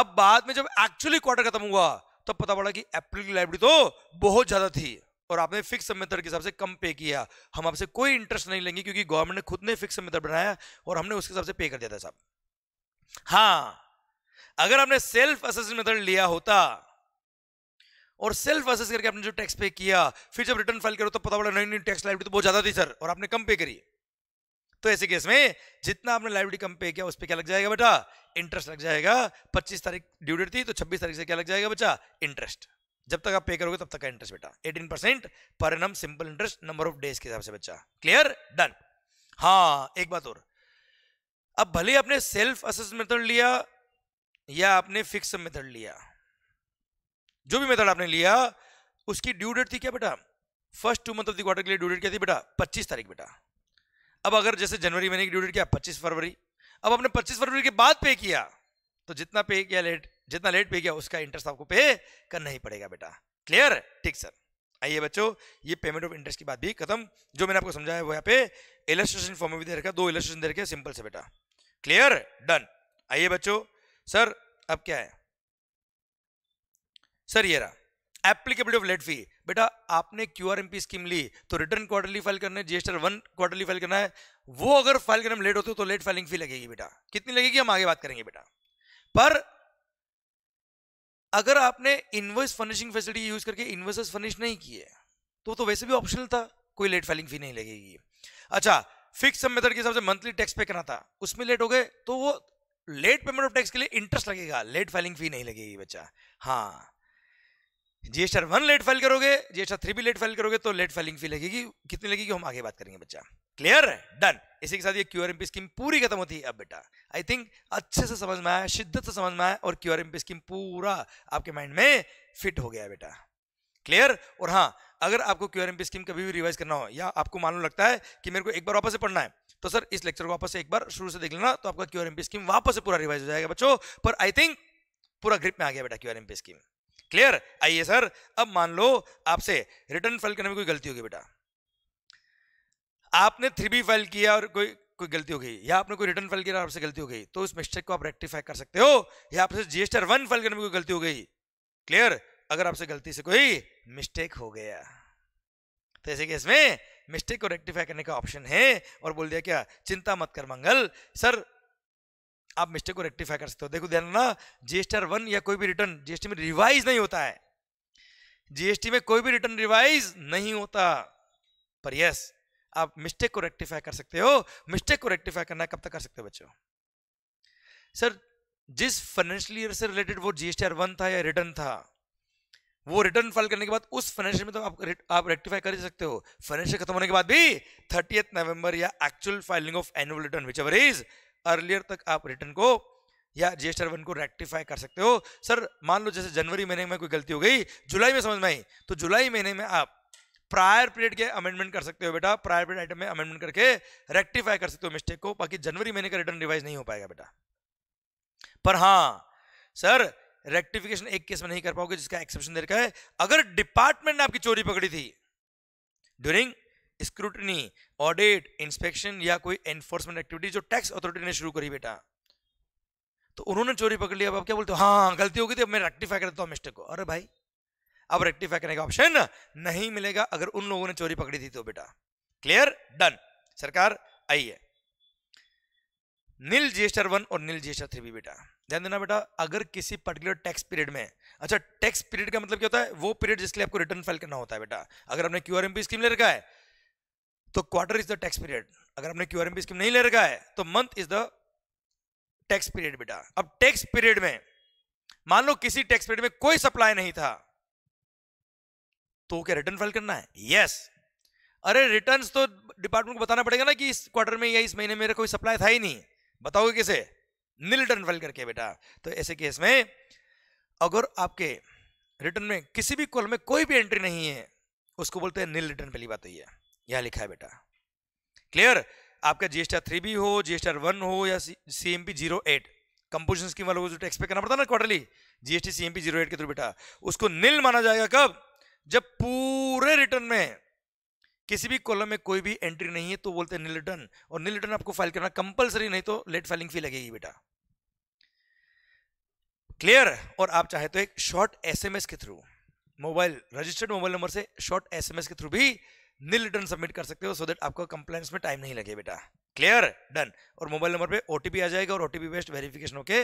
अब बाद में जब एक्चुअली क्वार्टर खत्म हुआ तब तो पता पड़ा कि अप्रैल की लाइब्रेरी तो बहुत ज्यादा थी और आपने फिक्स मेथड के हिसाब से कम पे किया हम आपसे कोई इंटरेस्ट नहीं लेंगे क्योंकि गवर्नमेंट ने खुद ने फिक्स मेथड बनाया और हमने उसके हिसाब से पे कर दिया था साहब हाँ अगर आपने सेल्फ असेसमेंट मेथड लिया होता और सेल्फ असेस करके आपने जो टैक्स पे किया फिर जब रिटर्न फाइल करो तो पता पड़ा नई नई टैक्स लाइब्रेरी तो बहुत ज्यादा थी सर और आपने कम पे करी तो ऐसे केस में जितना आपने लाइब्रेरी कम पे किया उस पर क्या लग जाएगा बेटा इंटरेस्ट लग जाएगा पच्चीस तारीख ड्यू डेट थी तो छब्बीस तारीख से क्या लग जाएगा बच्चा इंटरेस्ट जब तक आप पे करोगे तब तक का इंटरेस्ट बेटा एटीन परसेंट पर नम simple interest number of days के हिसाब से बच्चा क्लियर डन हाँ एक बात और अब भले आपने सेल्फ असेस मेथड लिया या आपने फिक्स मेथड लिया जो भी मेथड आपने लिया उसकी ड्यू डेट थी क्या बेटा first two month of the quarter के लिए ड्यू डेट क्या थी बेटा पच्चीस तारीख बेटा अब अगर जैसे जनवरी महीने की ड्यू डेट क्या पच्चीस फरवरी अब आपने पच्चीस फरवरी के बाद पे किया तो जितना पे किया लेट जितना लेट पे किया उसका इंटरेस्ट आपको पे करना ही पड़ेगा बेटा क्लियर ठीक सर आइए बच्चों ये पेमेंट ऑफ इंटरेस्ट की बात भी खत्म जो मैंने आपको समझाया वो यहाँ पे इलेस्ट्रेशन फॉर्म में भी दे रखा दो इलेस्ट्रेशन दे रखे सिंपल से बेटा क्लियर डन आइए बच्चों सर अब क्या है सर ये रहा एप्लीकेबिलिटी ऑफ लेट फी बेटा आपने क्यू आर स्कीम ली तो रिटर्न क्वार्टरली फाइल करना है जीएसटी वन क्वार्टरली फाइल करना है वो अगर फाइल करने में लेट होते हो तो लेट फाइलिंग फी लगेगी बेटा कितनी लगेगी हम आगे बात करेंगे बेटा पर अगर आपने इन्वर्स फर्निशिंग फैसिलिटी यूज करके इन्वर्सेस फर्निश नहीं किए तो तो वैसे भी ऑप्शनल था कोई लेट फाइलिंग फी नहीं लगेगी अच्छा फिक्स मेथड के हिसाब से मंथली टैक्स पे करना था उसमें लेट हो गए तो वो लेट पेमेंट ऑफ टैक्स के लिए इंटरेस्ट लगेगा लेट फाइलिंग फी नहीं लगेगी बच्चा हाँ जीएसटर वन लेट फाइल करोगे जीएसटर थ्री भी लेट फाइल करोगे तो लेट फाइलिंग फी लगेगी कितनी लगेगी हम आगे बात करेंगे बच्चा क्लियर है डन इसी के साथ ये क्यूआरएमपी स्कीम पूरी खत्म होती है अब बेटा आई थिंक अच्छे से समझ में आया शिद्दत से समझ में आया और क्यूआरएमपी स्कीम पूरा आपके माइंड में फिट हो गया बेटा क्लियर और हाँ अगर आपको क्यूआरएमपी स्कीम कभी भी रिवाइज करना हो या आपको मालूम लगता है कि मेरे को एक बार वापस से पढ़ना है तो सर इस लेक्चर को वापस से एक बार शुरू से देख लेना तो आपका क्यूआरएमपी स्कीम वापस से पूरा रिवाइज हो जाएगा बच्चों पर आई थिंक पूरा ग्रिप में आ गया बेटा क्यूआरएमपी स्कीम क्लियर आइए सर अब मान लो आपसे रिटर्न फाइल करने में कोई गलती होगी बेटा आपने थ्री बी फाइल किया और कोई कोई गलती हो गई या आपने कोई रिटर्न फाइल किया आपसे गलती हो गई तो उस मिस्टेक को आप रेक्टिफाई कर सकते हो या आपसे जीएसटी वन फाइल करने में कोई गलती हो गई क्लियर अगर आपसे गलती से कोई मिस्टेक हो गया तो ऐसे केस में मिस्टेक को रेक्टिफाई करने का ऑप्शन है और बोल दिया क्या चिंता मत कर मंगल सर आप मिस्टेक को रेक्टिफाई कर सकते हो देखो ध्यान ना जीएसटी वन या कोई भी रिटर्न जीएसटी में रिवाइज नहीं होता है जीएसटी में कोई भी रिटर्न रिवाइज नहीं होता पर यस आप मिस्टेक को रेक्टिफाई कर सकते हो मिस्टेक को रेक्टिफाई करना कब तक कर सकते हो बच्चों सर जिस फाइनेंशियल ईयर से रिलेटेड वो जीएसटी आर वन था या रिटर्न था वो रिटर्न फाइल करने के बाद उस फाइनेंशियल में तो आप आप रेक्टिफाई कर सकते हो फाइनेंशियल खत्म होने के बाद भी थर्टी नवंबर या actual filing of annual return which ever is earlier तक आप रिटर्न को या जीएसटी वन को रेक्टिफाई कर सकते हो सर मान लो जैसे जनवरी महीने में कोई गलती हो गई जुलाई में समझ में आई तो जुलाई महीने में आप प्रायर पीरियड के अमेंडमेंट कर सकते हो बेटा प्रायर पीरियड आइटम में अमेंडमेंट करके रेक्टिफाई कर सकते हो मिस्टेक को बाकी जनवरी महीने का रिटर्न रिवाइज नहीं हो पाएगा बेटा पर हाँ सर रेक्टिफिकेशन एक केस में नहीं कर पाओगे जिसका एक्सेप्शन दे रखा है अगर डिपार्टमेंट ने आपकी चोरी पकड़ी थी ड्यूरिंग स्क्रूटनी ऑडिट इंस्पेक्शन या कोई एनफोर्समेंट एक्टिविटी जो टैक्स अथॉरिटी ने शुरू करी बेटा तो उन्होंने चोरी पकड़ लिया अब आप क्या बोलते हो हाँ, हाँ गलती होगी तो अब मैं रेक्टिफाई कर देता हूँ मिस्टेक को अरे भाई अब रेक्टिफाई करने का ऑप्शन नहीं मिलेगा अगर उन लोगों ने चोरी पकड़ी थी तो बेटा क्लियर डन सरकार आई है नील जीएसटर वन और नील जीएसटर थ्री भी बेटा ध्यान देना बेटा अगर किसी पर्टिकुलर टैक्स पीरियड में अच्छा टैक्स पीरियड का मतलब क्या होता है वो पीरियड जिसके लिए आपको रिटर्न फाइल करना होता है बेटा अगर हमने क्यू आर स्कीम ले रखा है तो quarter is the tax period अगर हमने क्यू आर स्कीम नहीं ले रखा है तो month is the tax period बेटा अब टैक्स पीरियड में मान लो किसी टैक्स पीरियड में कोई सप्लाई नहीं था तो क्या रिटर्न फाइल करना है यस अरे रिटर्न तो डिपार्टमेंट को बताना पड़ेगा ना कि इस क्वार्टर में या इस महीने मेरा कोई सप्लाई था ही नहीं बताओगे कैसे नील रिटर्न फाइल करके बेटा तो ऐसे केस में अगर आपके रिटर्न में किसी भी कॉल में कोई भी एंट्री नहीं है उसको बोलते हैं नील रिटर्न पहली बात तो ये यहां लिखा है बेटा क्लियर आपका जीएसटर थ्री भी हो जीएसटर वन हो या C M P zero eight composition scheme वालों को करना पड़ता है ना quarterly GST P zero eight के थ्रू बेटा उसको नील माना जाएगा कब जब पूरे रिटर्न में किसी भी कॉलम में कोई भी एंट्री नहीं है तो बोलते हैं नील रिटर्न और नील रिटर्न आपको फाइल करना कंपलसरी नहीं तो लेट फाइलिंग फी लगेगी बेटा क्लियर और आप चाहे तो एक शॉर्ट एसएमएस के through mobile registered mobile number से शॉर्ट एसएमएस के थ्रू भी नील रिटर्न सबमिट कर सकते हो सो देट आपको कंप्लेंस में टाइम नहीं लगे बेटा क्लियर डन और मोबाइल नंबर पे ओटीपी आ जाएगा और ओटीपी बेस्ड वेरिफिकेशन होके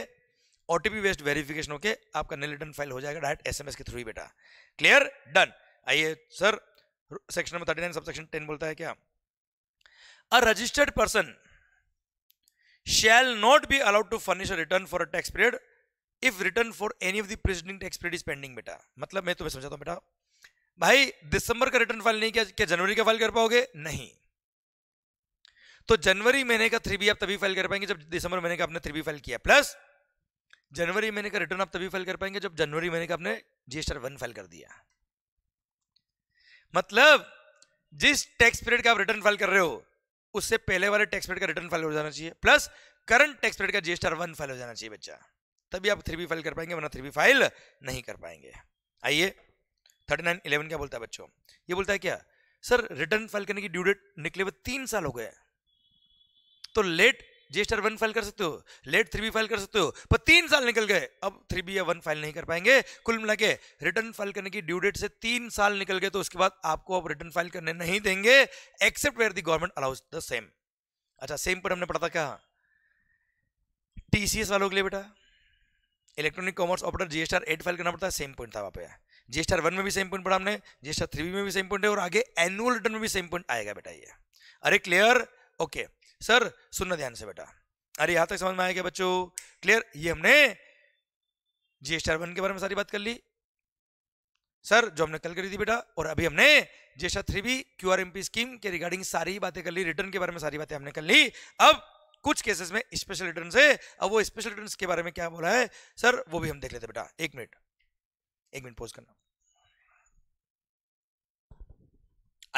ओटीपी बेस्ड वेरिफिकेशन होके आपका नील रिटर्न फाइल हो जाएगा डायरेक्ट एसएमएस के थ्रू ही बेटा क्लियर डन आइए सर सेक्शन नंबर थर्टी सब सेक्शन टेन बोलता है क्या a registered person shall not be allowed to furnish a return for a tax period if return for any of the preceding tax period is pending बेटा मतलब मैं तुम्हें समझाता हूँ बेटा भाई दिसंबर का रिटर्न फाइल नहीं किया क्या जनवरी का फाइल कर पाओगे नहीं तो जनवरी महीने का थ्री बी आप तभी फाइल कर पाएंगे जब दिसंबर महीने का आपने थ्री बी फाइल किया प्लस जनवरी महीने का रिटर्न आप तभी फाइल कर पाएंगे जब जनवरी महीने का आपने जीएसटी वन फाइल कर दिया मतलब जिस टैक्स पीरियड का आप रिटर्न फाइल कर रहे हो उससे पहले वाले टैक्स पीरियड का रिटर्न फाइल हो जाना चाहिए प्लस करंट टैक्स पीरियड का जीएसटी वन फाइल हो जाना चाहिए बच्चा तभी आप थ्री बी फाइल कर पाएंगे वरना थ्री बी फाइल नहीं कर पाएंगे आइए थर्टी नाइन इलेवन क्या बोलता है बच्चों ये बोलता है क्या सर रिटर्न फाइल करने की ड्यू डेट निकले हुए तीन साल हो गए तो लेट जीएसटर वन फाइल कर सकते हो लेट थ्री बी फाइल कर सकते हो पर तीन साल निकल गए अब थ्री बी या वन फाइल नहीं कर पाएंगे कुल मिला के रिटर्न फाइल करने की ड्यू डेट से तीन साल निकल गए तो उसके बाद आपको अब रिटर्न फाइल करने नहीं देंगे except where the government allows the same अच्छा सेम पर हमने पढ़ा था क्या टीसीएस वालों के लिए बेटा electronic commerce operator GST eight file करना पड़ता है सेम पॉइंट था वहां पर स्टार वन में भी सेम पॉइंट पढ़ा हमने स्टार थ्री में भी सेम पॉइंट है और आगे एनुअल रिटर्न में भी सेम पॉइंट आएगा बेटा ये अरे क्लियर ओके सर सुनना ध्यान से बेटा अरे यहां तक समझ में आएगा बच्चों क्लियर ये हमने स्टार वन के बारे में सारी बात कर ली सर जो हमने कल करी थी बेटा और अभी हमने star three B Q R M P scheme के रिगार्डिंग सारी बातें कर ली रिटर्न के बारे में सारी बातें हमने कर ली अब कुछ केसेस में स्पेशल रिटर्न है अब वो स्पेशल रिटर्न के बारे में क्या बोला है सर वो भी हम देख लेते बेटा एक मिनट एक मिनट पोज करना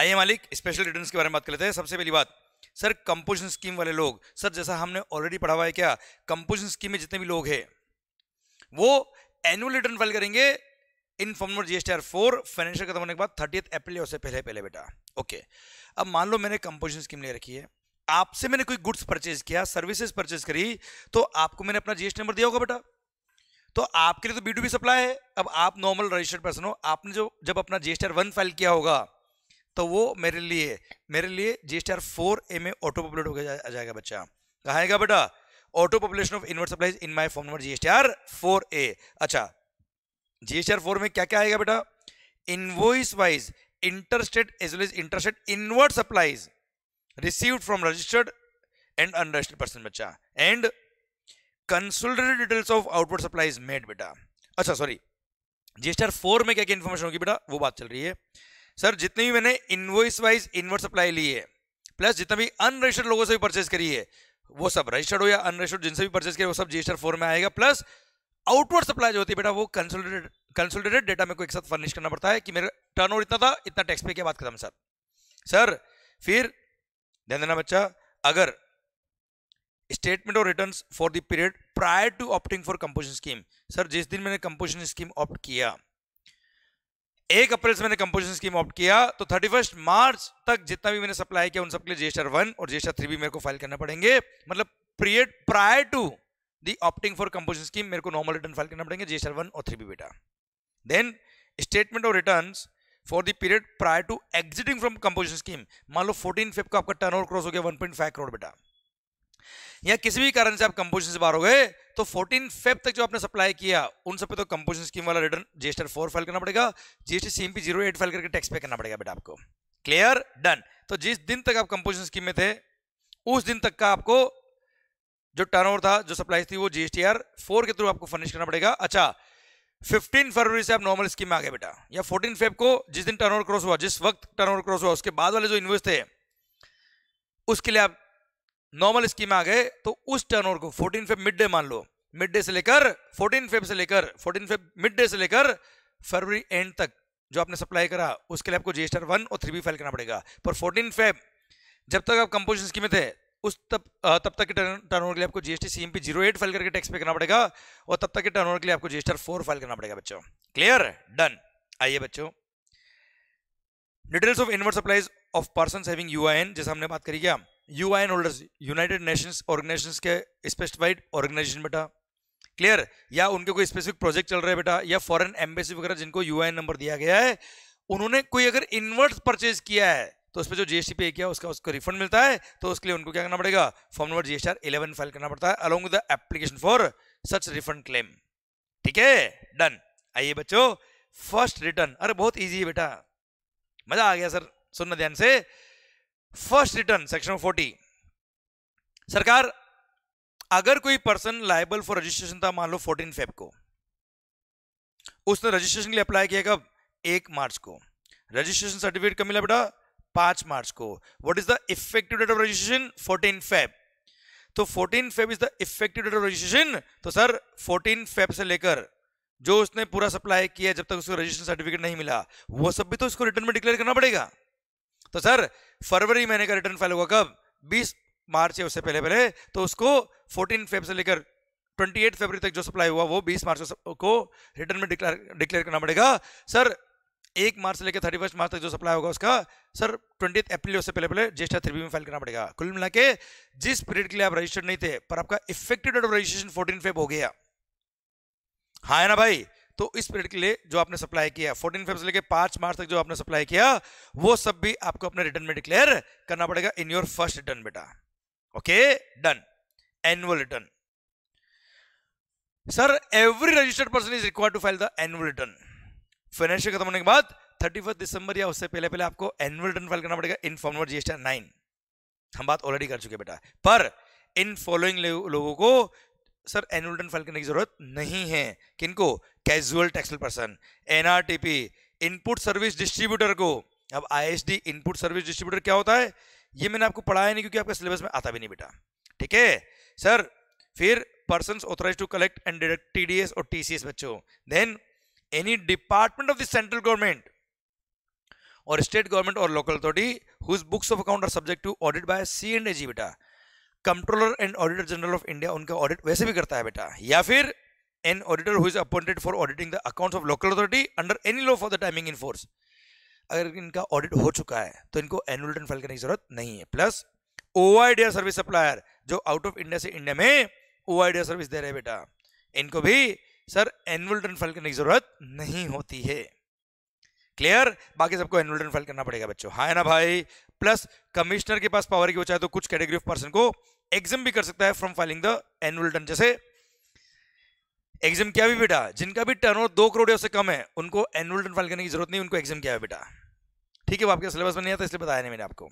आइए मालिक स्पेशल रिटर्न्स के बारे में बात कर लेते हैं सबसे पहली बात सर कंपोजिशन स्कीम वाले लोग सर जैसा हमने ऑलरेडी पढ़ा हुआ है क्या कंपोजिशन स्कीम में जितने भी लोग हैं वो एनुअल रिटर्न फाइल करेंगे in form number GST R four financial खत्म होने के बाद थर्टी अप्रैल से पहले पहले बेटा ओके अब मान लो मैंने कंपोजिशन स्कीम ले रखी है आपसे मैंने कोई गुड्स परचेज किया सर्विसेज परचेज करी तो आपको मैंने अपना जीएसटी नंबर दिया होगा बेटा तो आपके लिए तो बी टू बी सप्लाई है अब आप नॉर्मल रजिस्टर्ड पर्सन हो आपने जो जब अपना जी वन फाइल किया होगा तो वो मेरे लिए मेरे लिए G S T R four A में ऑटो पॉपुलेट हो गया जा, जाएगा बच्चा कहाँ बेटा auto population of inward supplies in my form number G S T R four A अच्छा G S T R four में क्या क्या आएगा बेटा invoice wise interstate as well as interstate inward supplies received from registered and unregistered person बच्चा and consolidated details of output supply is made बेटा अच्छा सॉरी जीएसटीआर फोर में क्या क्या इन्फॉर्मेशन होगी बेटा वो बात चल रही है सर जितने भी मैंने इनवॉइस वाइज इनवर्ट सप्लाई ली है प्लस जितना भी अनरजिस्टर्ड लोगों से भी परचेज करी है वो सब रजिस्टर्ड हो या अनरजिस्टर्ड जिनसे भी परचेज करिए वो सब जीएसटीआर फोर में आएगा प्लस आउटवर्ड सप्लाई जो होती है बेटा वो कंसोलिडेटेड कंसोलिडेटेड डेटा मेरे को एक साथ फर्निश करना पड़ता है कि मेरा टर्न इतना था इतना टैक्स पे क्या बात खत्म सर सर फिर ध्यान देना बच्चा अगर स्टेटमेंट और return for the period prior to opting for composition scheme sir जिस दिन मैंने कंपोजिशन स्कीम ऑप्ट किया एक अप्रैल से मैंने कंपोजिशन स्कीम ऑप्ट किया तो थर्टी फर्स्ट मार्च तक जितना भी मैंने सप्लाई किया उन सबके लिए जेस्टर वन और जेस्टर थ्री भी मेरे को फाइल करना पड़ेंगे मतलब period prior to the opting for composition scheme मेरे को नॉर्मल रिटर्न फाइल करना पड़ेंगे जेस्टर वन और थ्री भी बेटा देन स्टेटमेंट और return for the period prior to exiting from composition scheme मान लो फोर्टीन फिफ्थ का आपका टर्न ओवर क्रॉस हो गया वन पॉइंट फाइव करोड़ बेटा या किसी भी कारण से आप कंपोजिशन से बाहर हो गए तो 14 फेब तक जो आपने सप्लाई किया उन सब पे तो कंपोजिशन स्कीम वाला रिटर्न जीएसटी फोर फाइल करना पड़ेगा GST CMP zero eight file करके टैक्स पे करना पड़ेगा बेटा आपको क्लियर डन तो जिस दिन तक आप कंपोजिशन स्कीम में थे उस दिन तक का आपको जो टर्नओवर था जो सप्लाई थी वो जीएसटी आर फोर के थ्रू आपको फर्निश करना पड़ेगा अच्छा 15 फरवरी से आप नॉर्मल स्कीम में आ गए बेटा या 14 फेब को जिस दिन टर्नओवर क्रॉस हुआ जिस वक्त टर्नओवर क्रॉस हुआ उसके बाद वाले जो इन्वेस्ट थे उसके लिए आप नॉर्मल स्कीम आ गए तो उस टर्न को 14 फेब मिड डे मान लो मिड डे से लेकर 14 फेब से लेकर 14 फेब मिड डे से लेकर फरवरी एंड तक जो आपने सप्लाई करा उसके लिए आपको जीएसटर वन और थ्री बी फाइल करना पड़ेगा पर फोर्टीन फेब जब तक आप कंपोजिशन स्कीम थे उस तब तब तक के टर्न के लिए आपको GST CMP zero eight file करके टैक्स पे करना पड़ेगा और तब तक के टर्न के लिए आपको जीएसटर फोर फाइल करना पड़ेगा बच्चों क्लियर डन आइए बच्चों details of inverse supplies of person having UIN जैसे हमने बात करी क्या U I N holders United Nations Organization के स्पेसिफाइड ऑर्गेनाइजेशन बेटा क्लियर या उनके कोई स्पेसिफिक प्रोजेक्ट चल रहे हैं बेटा या फॉरेन एम्बेसी वगैरह जिनको यू नंबर दिया गया है उन्होंने कोई अगर इन्वर्ट परचेज किया है तो उस पर जो जीएसटी पे किया उसका उसको रिफंड मिलता है तो उसके लिए उनको क्या करना पड़ेगा form number R eleven file करना पड़ता है along with application for such refund claim ठीक है डन आइए बच्चों फर्स्ट रिटर्न अरे बहुत ईजी है बेटा मजा आ गया सर सुनना ध्यान से फर्स्ट रिटर्न सेक्शन फोर्टी सरकार अगर कोई पर्सन लाइबल फॉर रजिस्ट्रेशन था मान लो फोर्टीन फेब को उसने रजिस्ट्रेशन के लिए अप्लाई किया कब एक मार्च को रजिस्ट्रेशन सर्टिफिकेट कब मिला बेटा पांच मार्च को what is the effective date of registration fourteen Feb तो 14 Feb is the effective date of registration तो सर 14 फेब से लेकर जो उसने पूरा सप्लाई किया जब तक उसको रजिस्ट्रेशन सर्टिफिकेट नहीं मिला वो सब भी तो उसको रिटर्न में डिक्लेयर करना पड़ेगा तो सर फरवरी महीने का रिटर्न फाइल होगा कब बीस मार्च या उससे पहले पहले तो उसको फोर्टीन फेब से लेकर 28 फरवरी तक जो सप्लाई हुआ वो 20 मार्च को रिटर्न में डिक्लेयर करना पड़ेगा सर एक मार्च से लेकर थर्टी फर्स्ट मार्च तक जो सप्लाई होगा उसका सर ट्वेंटी अप्रैल से पहले पहले जेस्टा थ्री में फाइल करना पड़ेगा कुल मिला के जिस पीरियड के लिए आप रजिस्टर्ड नहीं थे पर आपका effective date of registration fourteen Feb हो गया हाँ ना भाई तो इस पीरियड के लिए जो आपने सप्लाई किया फोर्टीन फेब से लेकर पांच मार्च तक जो आपने सप्लाई किया वो सब भी आपको अपने रिटर्न में डिक्लेयर करना पड़ेगा इन योर फर्स्ट रिटर्न बेटा okay done annual return sir every registered person is required to file the annual return financial खत्म होने के बाद थर्टी फर्स्ट दिसंबर या उससे पहले पहले आपको एनुअल रिटर्न फाइल करना पड़ेगा in form number GST nine हम बात ऑलरेडी कर चुके बेटा पर इन फॉलोइंग लोगों को सर एनुअल फाइल करने की जरूरत नहीं है किनको casual taxable person NRTP input service distributor को अब आईएसडी इनपुट सर्विस डिस्ट्रीब्यूटर क्या होता है ये मैंने आपको पढ़ाया नहीं क्योंकि आपका सिलेबस में आता भी नहीं बेटा ठीक है सर फिर person authorise to collect and deduct TDS और टीसीएस बच्चों then any department of the central government और स्टेट गवर्नमेंट और local authority whose books of account are subject to audit by C and A G बेटा controller and auditor general of India उनका ऑडिट वैसे भी करता है बेटा या फिर an auditor who is appointed for auditing the accounts of local authority under any law for the timing in force अगर इनका ऑडिट हो चुका है तो इनको एनुअल रिटर्न फाइल करने की जरूरत नहीं है plus O I D service supplier जो आउट ऑफ इंडिया से इंडिया में ओ आई डी सर्विस दे रहे बेटा इनको भी सर एनुअल रिटर्न फाइल करने की जरूरत नहीं होती है क्लियर बाकी सबको एनुअल रिटर्न फाइल करना पड़ेगा बच्चों हाँ ना भाई प्लस कमिश्नर के पास पावर की हो चाहे तो कुछ कैटेगरी ऑफ पर्सन को एग्जाम भी कर सकता है from filing the annual return जैसे एग्जाम क्या भी बेटा जिनका भी टर्नओवर दो करोड़ या उससे कम है उनको एनुअल रिटर्न फाइल करने की जरूरत नहीं उनको एग्जाम क्या है बेटा ठीक है वो आपके सिलेबस में नहीं आता इसलिए बताया नहीं मैंने आपको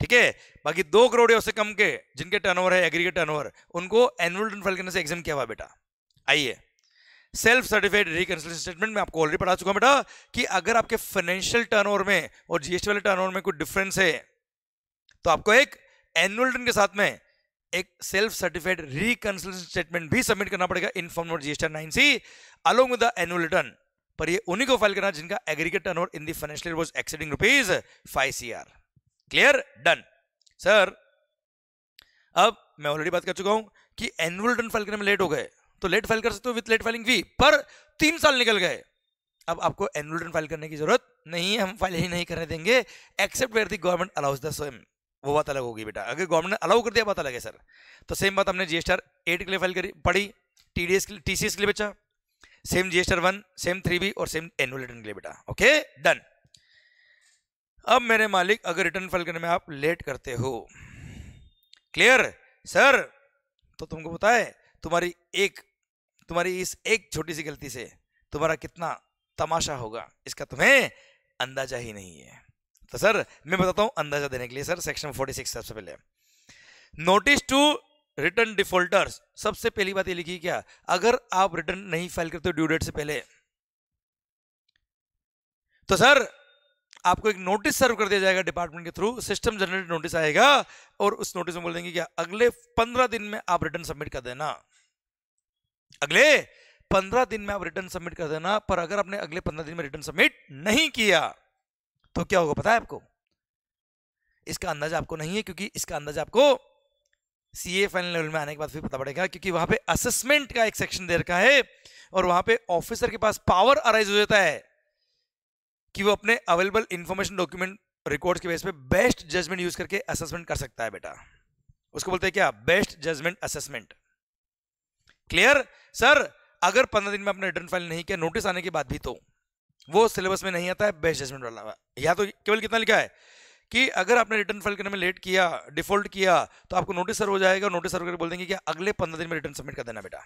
ठीक है बाकी दो करोड़ या उससे कम के जिनके टर्न है एग्रीगेट टर्न उनको एनुअल रिटर्न फाइल करने से एग्जाम क्या हुआ बेटा आइए सेल्फ सर्टिफाइड रिकन्सिलेशन स्टेटमेंट में आपको ऑलरेडी पढ़ा चुका हूं बेटा कि अगर आपके फाइनेंशियल टर्नओवर में और जीएसटी वाले टर्नओवर में कोई डिफरेंस है तो आपको एक एनुअल रिटर्न के साथ में एक सेल्फ सर्टिफाइड रिकंसलेशन स्टेटमेंट भी सबमिट करना पड़ेगा in form number GST nine C along with the annual return पर ये उन्हीं को फाइल करना जिनका aggregate turnover in the financial year exceeding rupees five C R clear done sir अब मैं ऑलरेडी बात कर चुका हूं कि एनुअल रिटर्न फाइल करने में लेट हो गए तो लेट फाइल कर सकते हो विथ लेट फाइलिंग भी पर तीन साल निकल गए अब आपको एनुअल रिटर्न फाइल करने की जरूरत नहीं है हम फाइल ही नहीं करने देंगे except where the government allows the स्वयं वो बात अलग होगी बेटा अगर गवर्नमेंट ने अलाउ कर दिया बात अलग है सर तो सेम बात हमने जी एस एट के लिए फाइल करी पढ़ी T D S T C S के लिए बेचा same G S one same three B और सेम एनुअल रिटर्न के लिए बेटा ओके डन अब मेरे मालिक अगर रिटर्न फाइल करने में आप लेट करते हो क्लियर सर तो तुमको पता है तुम्हारी एक तुम्हारी इस एक छोटी सी गलती से तुम्हारा कितना तमाशा होगा इसका तुम्हें अंदाजा ही नहीं है तो सर मैं बताता हूं अंदाजा देने के लिए सर सेक्शन 46 सबसे पहले नोटिस टू रिटर्न डिफॉल्टर्स सबसे पहली बात ये लिखी क्या अगर आप रिटर्न नहीं फाइल करते ड्यू डेट से पहले तो सर आपको एक नोटिस सर्व कर दिया जाएगा डिपार्टमेंट के थ्रू सिस्टम जनरेटेड नोटिस आएगा और उस नोटिस में बोल देंगे क्या अगले पंद्रह दिन में आप रिटर्न सबमिट कर देना अगले पंद्रह दिन में आप रिटर्न सबमिट कर देना पर अगर आपने अगले पंद्रह दिन में रिटर्न सबमिट नहीं किया तो क्या होगा पता है आपको इसका अंदाजा आपको नहीं है क्योंकि इसका अंदाजा आपको सी ए फाइनल लेवल में आने के बाद फिर पता पड़ेगा क्योंकि वहां पे असेसमेंट का एक सेक्शन दे रखा है और वहां पे ऑफिसर के पास पावर अराइज हो जाता है कि वो अपने अवेलेबल इंफॉर्मेशन डॉक्यूमेंट रिकॉर्ड्स के बेस पे बेस्ट जजमेंट यूज करके असेसमेंट कर सकता है बेटा उसको बोलते हैं क्या best judgement assessment clear sir अगर पंद्रह दिन में अपने रिटर्न फाइल नहीं किया नोटिस आने के बाद भी तो वो सिलेबस में नहीं आता है बेस्ट जजमेंट वाला या तो केवल कितना लिखा है कि अगर आपने रिटर्न फाइल करने में लेट किया डिफॉल्ट किया तो आपको नोटिस सर हो जाएगा नोटिस सर करके बोल देंगे कि अगले पंद्रह दिन में रिटर्न सबमिट कर देना बेटा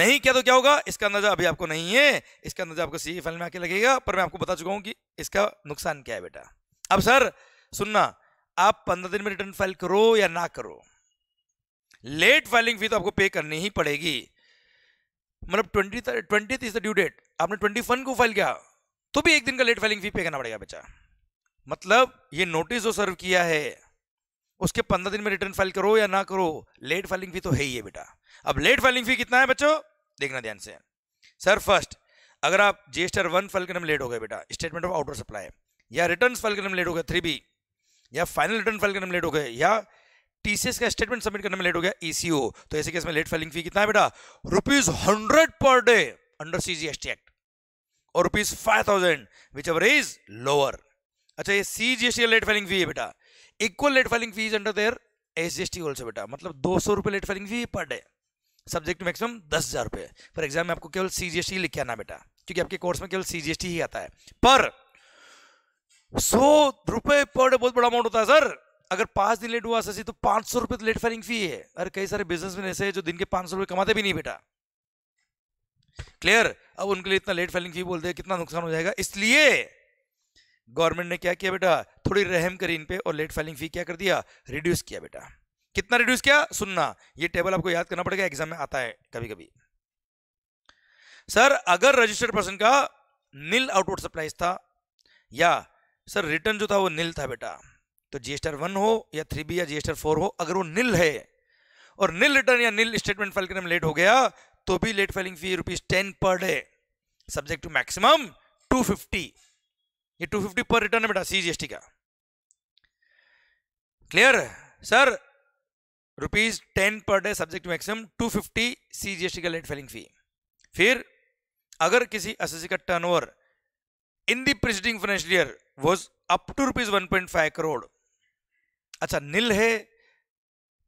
नहीं क्या तो क्या होगा इसका अंदाजा अभी आपको नहीं है इसका अंदाजा आपको सी फाइल e में आके लगेगा पर मैं आपको बता चुका हूं कि इसका नुकसान क्या है बेटा अब सर सुनना आप पंद्रह दिन में रिटर्न फाइल करो या ना करो लेट फाइलिंग फी तो आपको पे करनी ही पड़ेगी मतलब twenty twenty is the due date आपने ट्वेंटी वन को फाइल किया तो भी एक दिन का लेट फाइलिंग फी पे करना पड़ेगा बच्चा मतलब ये नोटिस जो सर्व किया है उसके पंद्रह दिन में रिटर्न फाइल करो या ना करो लेट फाइलिंग फी तो है ही है बेटा अब लेट फाइलिंग फी कितना है बच्चों देखना ध्यान से सर फर्स्ट अगर आप जीएसटर वन फाइल करने में लेट हो गए बेटा स्टेटमेंट ऑफ आउटर सप्लाई या रिटर्न फाइल करने में लेट हो गया थ्री या फाइनल रिटर्न फाइल करने में लेट हो गए या टीसीएस का स्टेटमेंट सबमिट करने में लेट हो गया ईसीओ e तो ऐसे केस में लेट फाइलिंग फी कितना है बेटा rupees hundred per day under C G S T act और rupees five thousand which ever is lower अच्छा ये C G S T late filing fee है बेटा equal late filing fee under their S G S T also बेटा मतलब दो सौ रुपये लेट फाइलिंग फी पर डे सब्जेक्ट मैक्सिमम दस हज़ार रुपये फॉर एग्जाम में आपको केवल सी जी एस टी लिख के आना बेटा क्योंकि आपके कोर्स में केवल सी जी एस टी ही आता है पर सौ रुपये पर डे बहुत बड़ा अमाउंट होता है सर अगर पांच दिन लेट हुआ ससी तो पांच सौ रुपये लेट फाइलिंग फी है अरे कई सारे बिजनेस में ऐसे है जो दिन के पांच सौ रुपये कमाते भी नहीं बेटा क्लियर अब उनके लिए इतना लेट फाइलिंग फी बोल दे कितना नुकसान हो जाएगा इसलिए गवर्नमेंट ने क्या किया बेटा थोड़ी रहम करी इन पे और लेट फाइलिंग फी क्या कर दिया रिड्यूस किया बेटा कितना रिड्यूस किया सुनना ये टेबल आपको याद करना पड़ेगा एग्जाम में आता है कभी कभी सर अगर रजिस्टर्ड पर्सन का नील आउटवर्ड सप्लाइज था या सर रिटर्न जो था वो नील था बेटा तो जीएसटर वन हो या थ्री बी या जीएसटर फोर हो अगर वो नील है और नील रिटर्न या नील स्टेटमेंट फाइल करने में लेट हो गया तो भी late filing fee rupees ten per day subject to maximum two fifty ये टू फिफ्टी पर रिटर्न है बेटा सीजीएसटी का clear sir rupees ten per day subject maximum two fifty C का लेट फाइलिंग फी फिर अगर किसी एस का turn in the preceding financial year was up to rupees one point five crore अच्छा नील है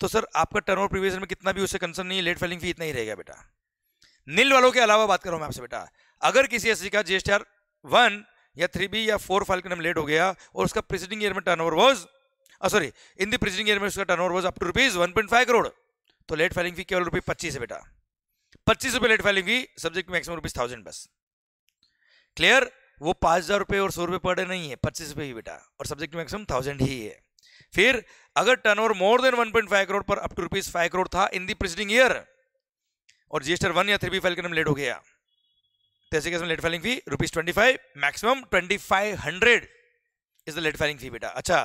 तो सर आपका टर्न ओवर प्रीवियस में कितना भी उससे कंसर्न नहीं लेट फाइलिंग फी इतना ही रहेगा बेटा नील वालों के अलावा बात कर रहा हूं आपसे बेटा अगर किसी एस का जी वन या थ्री बी या फोर फाइल का नाम लेट हो गया और उसका प्रिसीडिंग ईयर में turnover was sorry in the preceding year में उसका turnover was up to rupees one point five crore तो लेट फाइलिंग फी केवल रुपये पच्चीस है बेटा पच्चीस रुपये late filing fee subject maximum rupees thousand बस क्लियर वो पाँच हज़ार रुपये और सौ रुपये पर डे नहीं है पच्चीस रुपये ही बेटा और सब्जेक्ट मैक्सिमम थाउजेंड ही है फिर अगर turnover more than one point five crore पर up to rupees five crore था इन दी प्रिसीडिंग ईयर और जीएसटर वन या थ्री बी फाइल करने में लेट हो गया तो ऐसे केस में late filing fee rupees twenty five maximum twenty five hundred is the late filing fee बेटा अच्छा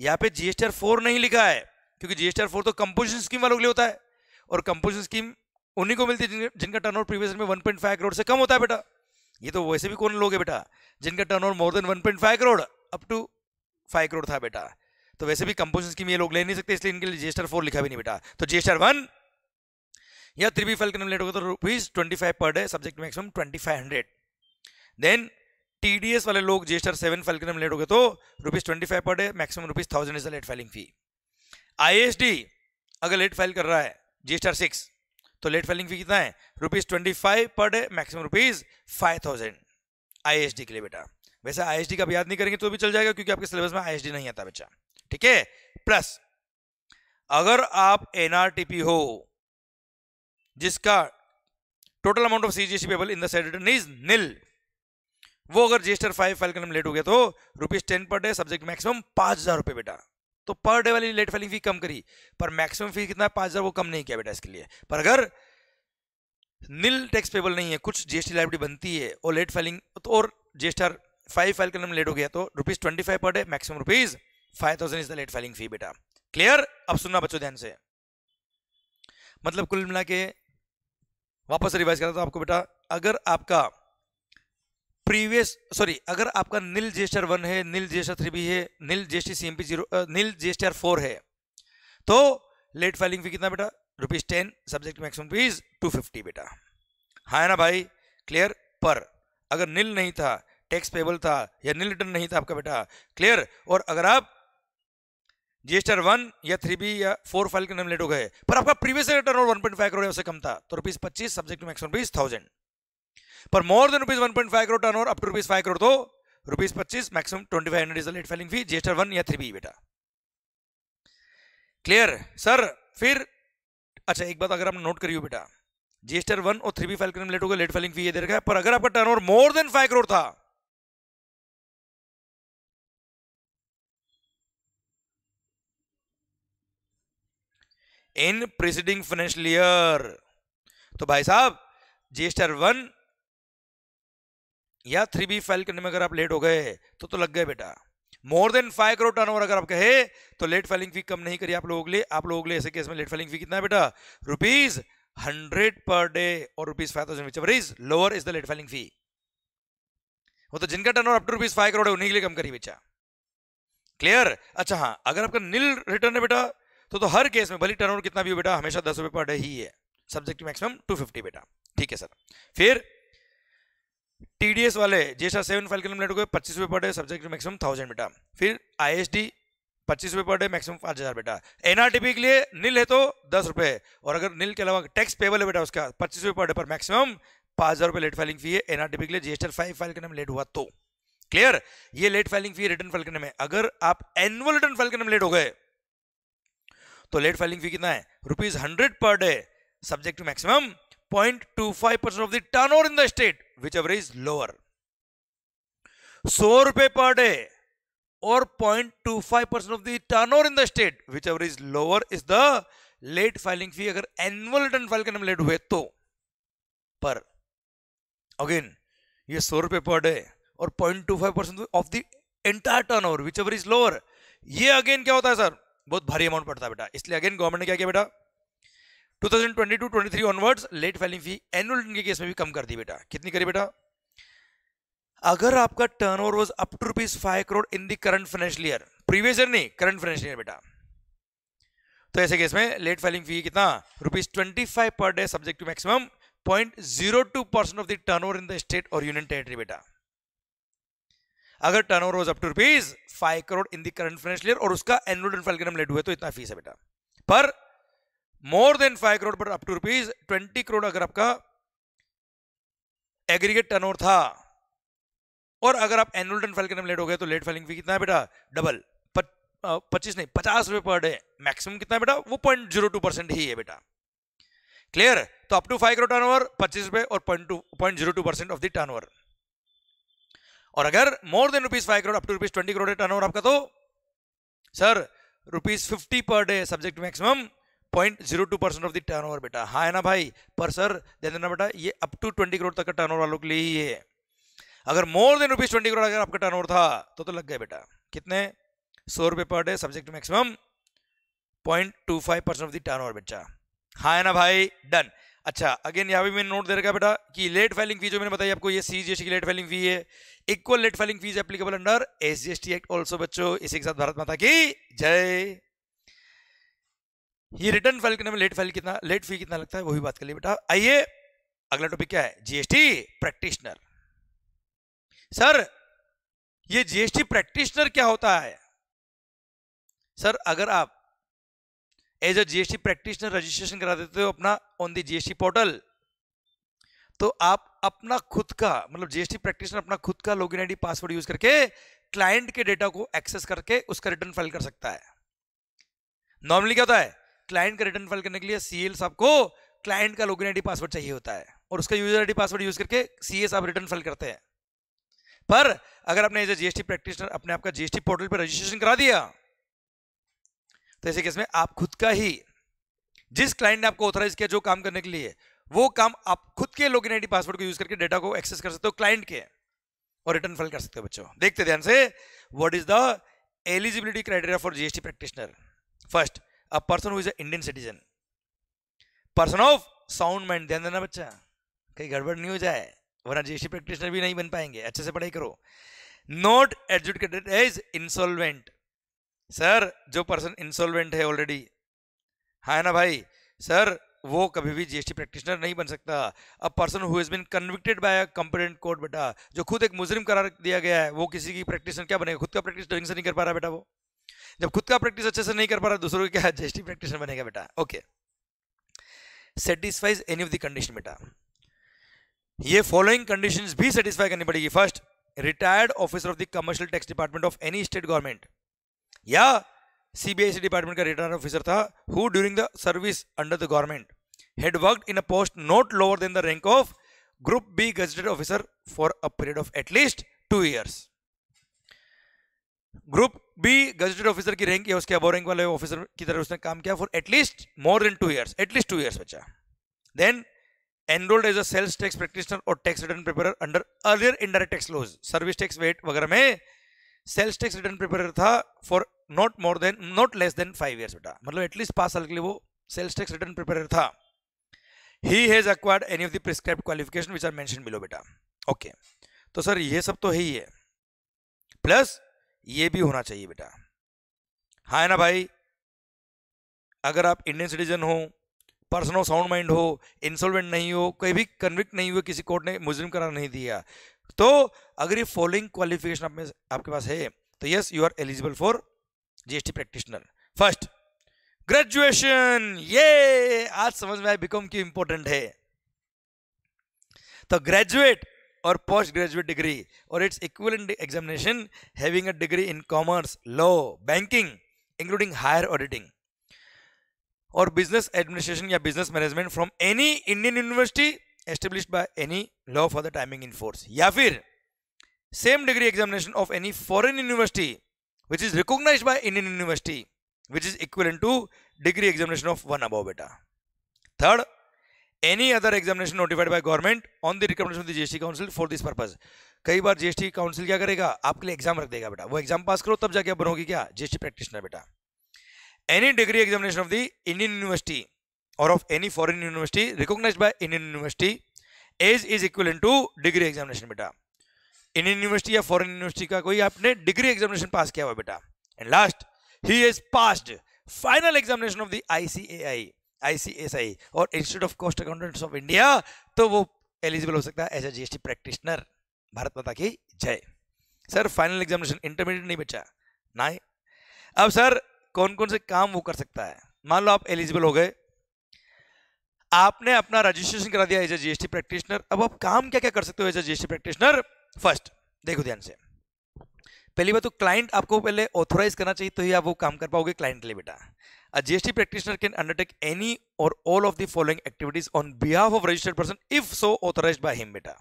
यहाँ पे जीएसटर फोर नहीं लिखा है क्योंकि जीएसटर फोर तो कंपोजिशन स्कीम वालों के लिए होता है और कंपोजिशन स्कीम उन्हीं को मिलती है जिनका टर्न ओवर प्रीवियस में वन पॉइंट फाइव करोड़ से कम होता है बेटा ये तो वैसे भी कौन लोग है बेटा जिनका turnover more than one point five crore up to five crore था बेटा तो वैसे भी कंपोजिशन स्कीम ये लोग ले नहीं सकते इसलिए इनके लिए जीएसटर फोर लिखा भी नहीं बेटा तो जीएसटर वन या थ्री बी फाइल कन्वलेट होगा तो rupees twenty five per day subject maximum twenty five hundred then TDS वाले लोग जी सेवन फाइल के हो होगा तो rupees twenty five per day maximum rupees thousand is late filing fee ISD अगर लेट फाइल कर रहा है जी सिक्स तो लेट फाइलिंग फी कितना है rupees twenty five per day maximum rupees five thousand I के लिए बेटा वैसे आई का भी याद नहीं करेंगे तो भी चल जाएगा क्योंकि आपके सिलेबस में आई नहीं आता बच्चा ठीक है प्लस अगर आप एनआरटीपी हो जिसका total amount of C G payable in the said return is nil वो अगर रजिस्टर फाइव फाइल करने में लेट हो गया तो rupees ten per day subject maximum पांच हज़ार रुपए बेटा तो पर डे वाली लेट फाइलिंग फी कम करी पर मैक्सिमम फी कितना पांच हज़ार वो कम नहीं किया बेटा इसके लिए पर अगर नील टैक्स पेबल नहीं है कुछ जीएसटी लाइब्रेटी बनती है और लेट फाइलिंग तो और जीएसटर फाइव फाइल करने में लेट हो गया तो rupees twenty five per day maximum rupees five thousand is the late filing fee बेटा क्लियर अब सुनना बच्चों ध्यान से मतलब कुल मिला के वापस रिवाइज करता हूँ आपको बेटा अगर आपका प्रीवियस सॉरी अगर आपका नील जेस्टर वन है नील जेस्टर थ्री भी है nil GST C M P zero nil GSTR four है तो लेट फाइलिंग फी कितना बेटा rupees ten subject maximum fees two fifty बेटा हाँ है ना भाई क्लियर पर अगर नील नहीं था टैक्स पेबल था या नील रिटर्न नहीं था आपका बेटा क्लियर और अगर आप जीएसटर वन या थ्री बी या फोर फाइल के नाम लेट हो गए पर आपका previous turnover one point five crore से कम था तो रुपीज पच्चीस subject to max rupees thousand पर more than rupees one point five crore turnover up to rupees five crore तो रुपीज पच्चीस maximum twenty five hundred is late filing fee GSTR one या थ्री बी बेटा क्लियर सर फिर अच्छा एक बात अगर आप नोट करिए बेटा जीएसटर वन और थ्री बी फाइल के नाम लेट हो गए लेट फाइलिंग फी ये दे रखा है पर अगर आपका turnover more than five crore था इन प्रिसीडिंग फाइनेंशियल ईयर तो भाई साहब जीएसटर वन या थ्री बी फाइल करने में अगर आप लेट हो गए तो तो लग गए बेटा more than five crore turn अगर आप कहे तो लेट फाइलिंग फी कम नहीं करी आप लोगों के लिए आप लोगों के लिए ऐसे केस में लेट फाइलिंग फी कितना है बेटा रुपीज हंड्रेड पर डे और rupees five thousand which is lower is the late filing fee वो तो जिनका turn up to rupees five crore है उन्हीं के लिए कम करी बेचा क्लियर अच्छा हाँ अगर आपका नील रिटर्न है बेटा तो तो हर केस में भले टर्न कितना भी हो बेटा हमेशा दस रुपए पर डे ही है सब्जेक्ट मैक्सिमम टू फिफ्टी बेटा ठीक है सर फिर टीडीएस वाले जैसा सेवन फाइव किलोमीटर को पच्चीस रुपए per day subject maximum thousand बेटा फिर आईएसडी पच्चीस रुपए पर डे मैक्सिमम पांच हज़ार बेटा एनआरटीपी के लिए नील है तो दस रुपए और अगर नील के अलावा टैक्स पेबल है बेटा उसका पच्चीस रुपए पर डे पर मैक्सिमम पांच हज़ार रुपए लेट फाइलिंग फी है एनआरटीपी के लिए जीएसटी फाइव फाइल करने में लेट हुआ तो क्लियर ये late filing fee return file करने में अगर आप एनुअल रिटर्न फाइल करने में लेट हो गए तो लेट फाइलिंग फी कितना है rupees hundred per day subject to maximum point two five percent of the turnover in the state which ever is lower सौ रुपए पर डे और point two five percent of the turnover in the state which ever is lower is the late filing fee अगर एनुअल रिटर्न फाइल करने में लेट हुए तो पर अगेन ये सौ रुपए पर डे और point two five percent of the entire turnover which ever is lower ये अगेन क्या होता है सर बहुत भारी अमाउंट पड़ता है बेटा इसलिए अगेन गवर्नमेंट ने क्या किया बेटा 2022 23 onwards late filing fee annual के केस में भी कम कर दी बेटा कितनी करी बेटा अगर आपका turnover was up to rupees five crore in the current financial year previous year नहीं करंट फाइनेंशियल ईयर बेटा तो ऐसे केस में लेट फाइलिंग फी कितना rupees twenty five per day subject to maximum point zero two percent of the turnover in the state or union territory बेटा अगर turnover was up to rupees five crore in the current financial year और उसका एनुअल एंड फैलग्राम लेट हुए तो इतना फीस है बेटा पर मोर देन फाइव करोड़ पर अपू रुपीज ट्वेंटी करोड़ अगर आपका एग्रीगेट टर्न ओवर था और अगर आप एनुअल एंड फैलग्राम लेट हो गए तो लेट फाइलिंग फी कितना है बेटा डबल पच्चीस नहीं पचास रुपए पर डे मैक्सिमम कितना बेटा वो पॉइंट जीरो टू परसेंट ही है बेटा क्लियर तो up to five crore turnover पच्चीस रुपए और point point zero two percent of the turnover और अगर more than rupees five crore up to rupees twenty crore turnover आपका तो sir rupees fifty per day subject maximum point zero two percent of the turnover बेटा हाँ है ना भाई पर सर दे देना बेटा ये अप टू ट्वेंटी करोड़ तक का टर्न ओवर वालों के लिए ही है अगर more than rupees twenty crore अगर आपका टर्न ओवर था तो तो लग गए बेटा कितने सौ रुपये per day subject maximum point two five percent of the turnover बेटा हाँ है ना भाई डन अच्छा अगेन यहाँ भी मैंने नोट दे रखा बेटा कि लेट फाइलिंग फी जो मैंने बताई आपको ये सी जी एस टी की लेट फाइलिंग फी है equal late filing fees applicable under S G S T act also बच्चों इसी के साथ भारत माता की जय ये रिटर्न फाइल करने में लेट फाइल कितना लेट फी कितना लगता है वही बात कर लिए बेटा आइए अगला टॉपिक क्या है जीएसटी प्रैक्टिशनर सर ये जीएसटी प्रैक्टिशनर क्या होता है सर अगर आप as a GST practitioner registration करा देते हो अपना ऑन दी जीएसटी पोर्टल तो आप अपना खुद का मतलब जीएसटी प्रैक्टिशनर अपना खुद का लॉगिन आईडी पासवर्ड यूज करके क्लाइंट के डेटा को एक्सेस करके उसका रिटर्न फाइल कर सकता है नॉर्मली क्या होता है क्लाइंट का रिटर्न फाइल करने के लिए सीएल साहब को क्लाइंट का लॉगिन आईडी पासवर्ड चाहिए होता है और उसका यूजर आईडी पासवर्ड यूज करके सीएस आप रिटर्न फाइल करते हैं पर अगर आपने एज ए जीएसटी प्रैक्टिशनर अपने आपका जीएसटी पोर्टल पर रजिस्ट्रेशन करा दिया तो ऐसे केस में आप खुद का ही जिस क्लाइंट ने आपको ऑथराइज किया जो काम करने के लिए वो काम आप खुद के लॉगिन आईडी पासवर्ड को यूज करके डेटा को एक्सेस कर सकते हो क्लाइंट के और रिटर्न फाइल कर सकते हो बच्चों देखते ध्यान से what is the eligibility criteria for GST practitioner first a person who is a Indian citizen person of sound mind ध्यान देना बच्चा कहीं गड़बड़ नहीं हो जाए वरना जीएसटी प्रैक्टिशनर भी नहीं बन पाएंगे अच्छे से पढ़ाई करो not educated as insolvent sir जो पर्सन इंसॉल्वेंट है ऑलरेडी हाँ है ना भाई सर वो कभी भी जीएसटी प्रैक्टिशनर नहीं बन सकता अब person who is been convicted by a competent court बेटा जो खुद एक मुजरिम करार दिया गया है वो किसी की प्रैक्टिशनर क्या बनेगा खुद का प्रैक्टिस ढंग से नहीं कर पा रहा बेटा वो जब खुद का प्रैक्टिस अच्छे से नहीं कर पा रहा दूसरों की क्या जीएसटी प्रैक्टिशनर बनेगा बेटा okay satisfies any of the condition बेटा ये फॉलोइंग कंडीशन भी सेटिस्फाई करनी पड़ेगी first retired officer of the commercial tax department of any state government या सीबीआईसी डिपार्टमेंट का रिटर्न ऑफिसर था who during the service under the government had work in a post not lower than the rank of group B gazetted officer for a period of at least two years group B gazetted officer की रैंक या उसके अबो रैंक वाले ऑफिसर की तरह उसने काम किया for at least more than two years at least two years बच्चा then enrolled as a sales tax practitioner or tax return prepare under earlier indirect tax laws service tax VAT वगैरह में सेल्स टैक्स रिटर्न प्रिपेयर था for not more than not less than five years बेटा मतलब एटलीस्ट पांच साल के लिए वो सेल्स टैक्स रिटर्न प्रिपेयर था he has acquired any of the prescribe qualification which are mention below बेटा ओके तो सर ये सब तो है ही है प्लस ये भी होना चाहिए बेटा हाँ है ना भाई अगर आप इंडियन सिटीजन हो पर्सन ऑफ साउंड माइंड हो इंसॉल्वेंट नहीं हो कोई भी कन्विक्ट नहीं हुए किसी कोर्ट ने मुजरिम करार नहीं दिया तो अगर ये फॉलोइंग क्वालिफिकेशन आप में आपके पास है तो yes you are eligible for GST practitioner first graduation ये आज समझ में आया बीकॉम की इंपॉर्टेंट है तो graduate or post graduate degree or its equivalent examination having a degree in commerce law banking including higher auditing or business administration या business management from any Indian university establish by any law for the timing in force या फिर same degree examination of any foreign university which is recognized by Indian university, which is equivalent to degree examination of one above beta. Third, any other examination notified by government on the recommendation of the GST council for this purpose. कई बार जीएसटी काउंसिल क्या करेगा आपके लिए एग्जाम रख देगा बेटा वो एग्जाम पास करो तब जाके आप बनोगे क्या जीएसटी प्रैक्टिशनर बेटा any degree examination of the Indian university or of any foreign university recognized by Indian university is is equivalent to degree examination beta Indian university या फॉरेन यूनिवर्सिटी का कोई आपने डिग्री एग्जामिनेशन पास किया हुआ बेटा and last he is passed final examination of the ICAI ICSI or institute of cost accountants of India तो वो एलिजिबल हो सकता है as a GST practitioner Bharat Mata की जय सर फाइनल एग्जामिनेशन इंटरमीडिएट नहीं बचा ना अब सर कौन कौन से काम वो कर सकता है मान लो आप एलिजिबल हो गए आपने अपना रजिस्ट्रेशन करा दिया एज ए जीएसटी प्रैक्टिशनर अब आप काम क्या क्या कर सकते हो as a GST practitioner first देखो ध्यान से पहली बात तो क्लाइंट आपको पहले ऑथोराइज करना चाहिए तो ही आप वो काम कर पाओगे क्लाइंट के लिए बेटा a GST practitioner can undertake any or all of the following activities on behalf of registered person if so authorise by him बेटा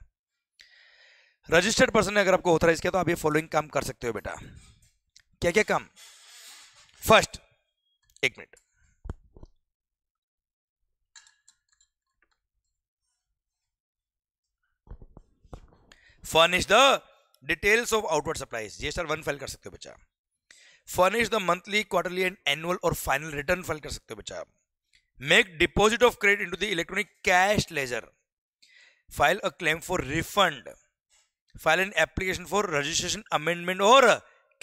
रजिस्टर्ड पर्सन ने अगर आपको ऑथोराइज किया तो आप ये फॉलोइंग काम कर सकते हो बेटा क्या क्या काम फर्स्ट एक minute furnish the details of outward supplies ये सर वन फाइल कर सकते हो बच्चा furnish the monthly quarterly and annual or final return file कर सकते हो बच्चा make deposit of credit into the electronic cash ledger file a claim for refund file an application for registration amendment or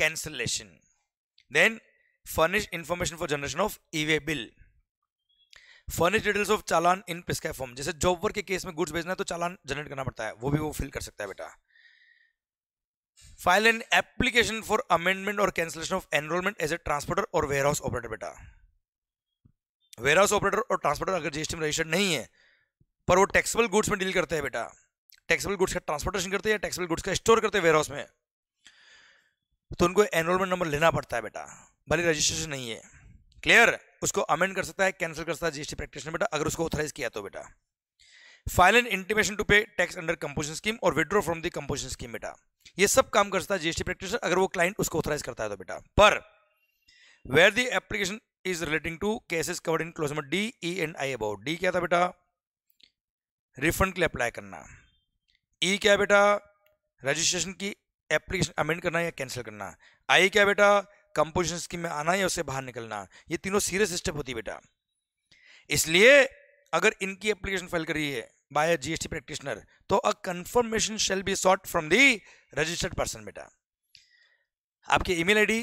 cancellation then furnish information for generation of EVA bill furnish details of challan in prescribe form जैसे जॉब वर्क के केस में गुड्स भेजना है तो चालान जनरेट करना पड़ता है वो भी वो फिल कर सकता है बेटा file an application for amendment or cancellation of enrolment as a transporter or warehouse operator बेटा वेयर हाउस ऑपरेटर और ट्रांसपोर्टर अगर जीएसटी में रजिस्टर्ड नहीं है पर वो टैक्सेबल गुड्स में डील करते हैं बेटा टैक्सेबल गुड्स का ट्रांसपोर्टेशन करते हैं या टैक्सेबल गुड्स का स्टोर करते हैं वेयर हाउस में तो उनको एनरोलमेंट नंबर लेना पड़ता है बेटा भले रजिस्ट्रेशन नहीं है क्लियर उसको अमेंड कर सकता है कैंसिल कर सकता है जीएसटी प्रैक्टिशनर बेटा अगर उसको ऑथराइज किया तो बेटा file and intimation to pay tax under composition scheme or withdraw from the composition scheme बेटा ये सब काम कर सकता है जीएसटी प्रैक्टिशनर अगर वो क्लाइंट उसको ऑथराइज करता है तो बेटा पर where the application is relating to cases covered in clause number D E and I about D क्या था बेटा रिफंड के लिए अप्लाई करना ई e क्या बेटा रजिस्ट्रेशन की एप्लीकेशन अमेंड करना या कैंसिल करना आई क्या बेटा कंपोजिशन स्कीम में आना या उससे बाहर निकलना ये तीनों सीरियस स्टेप होती बेटा इसलिए अगर इनकी एप्लीकेशन फाइल करी है बाय जीएसटी प्रैक्टिशनर तो a confirmation shall be sought from the registered person बेटा आपके ईमेल आईडी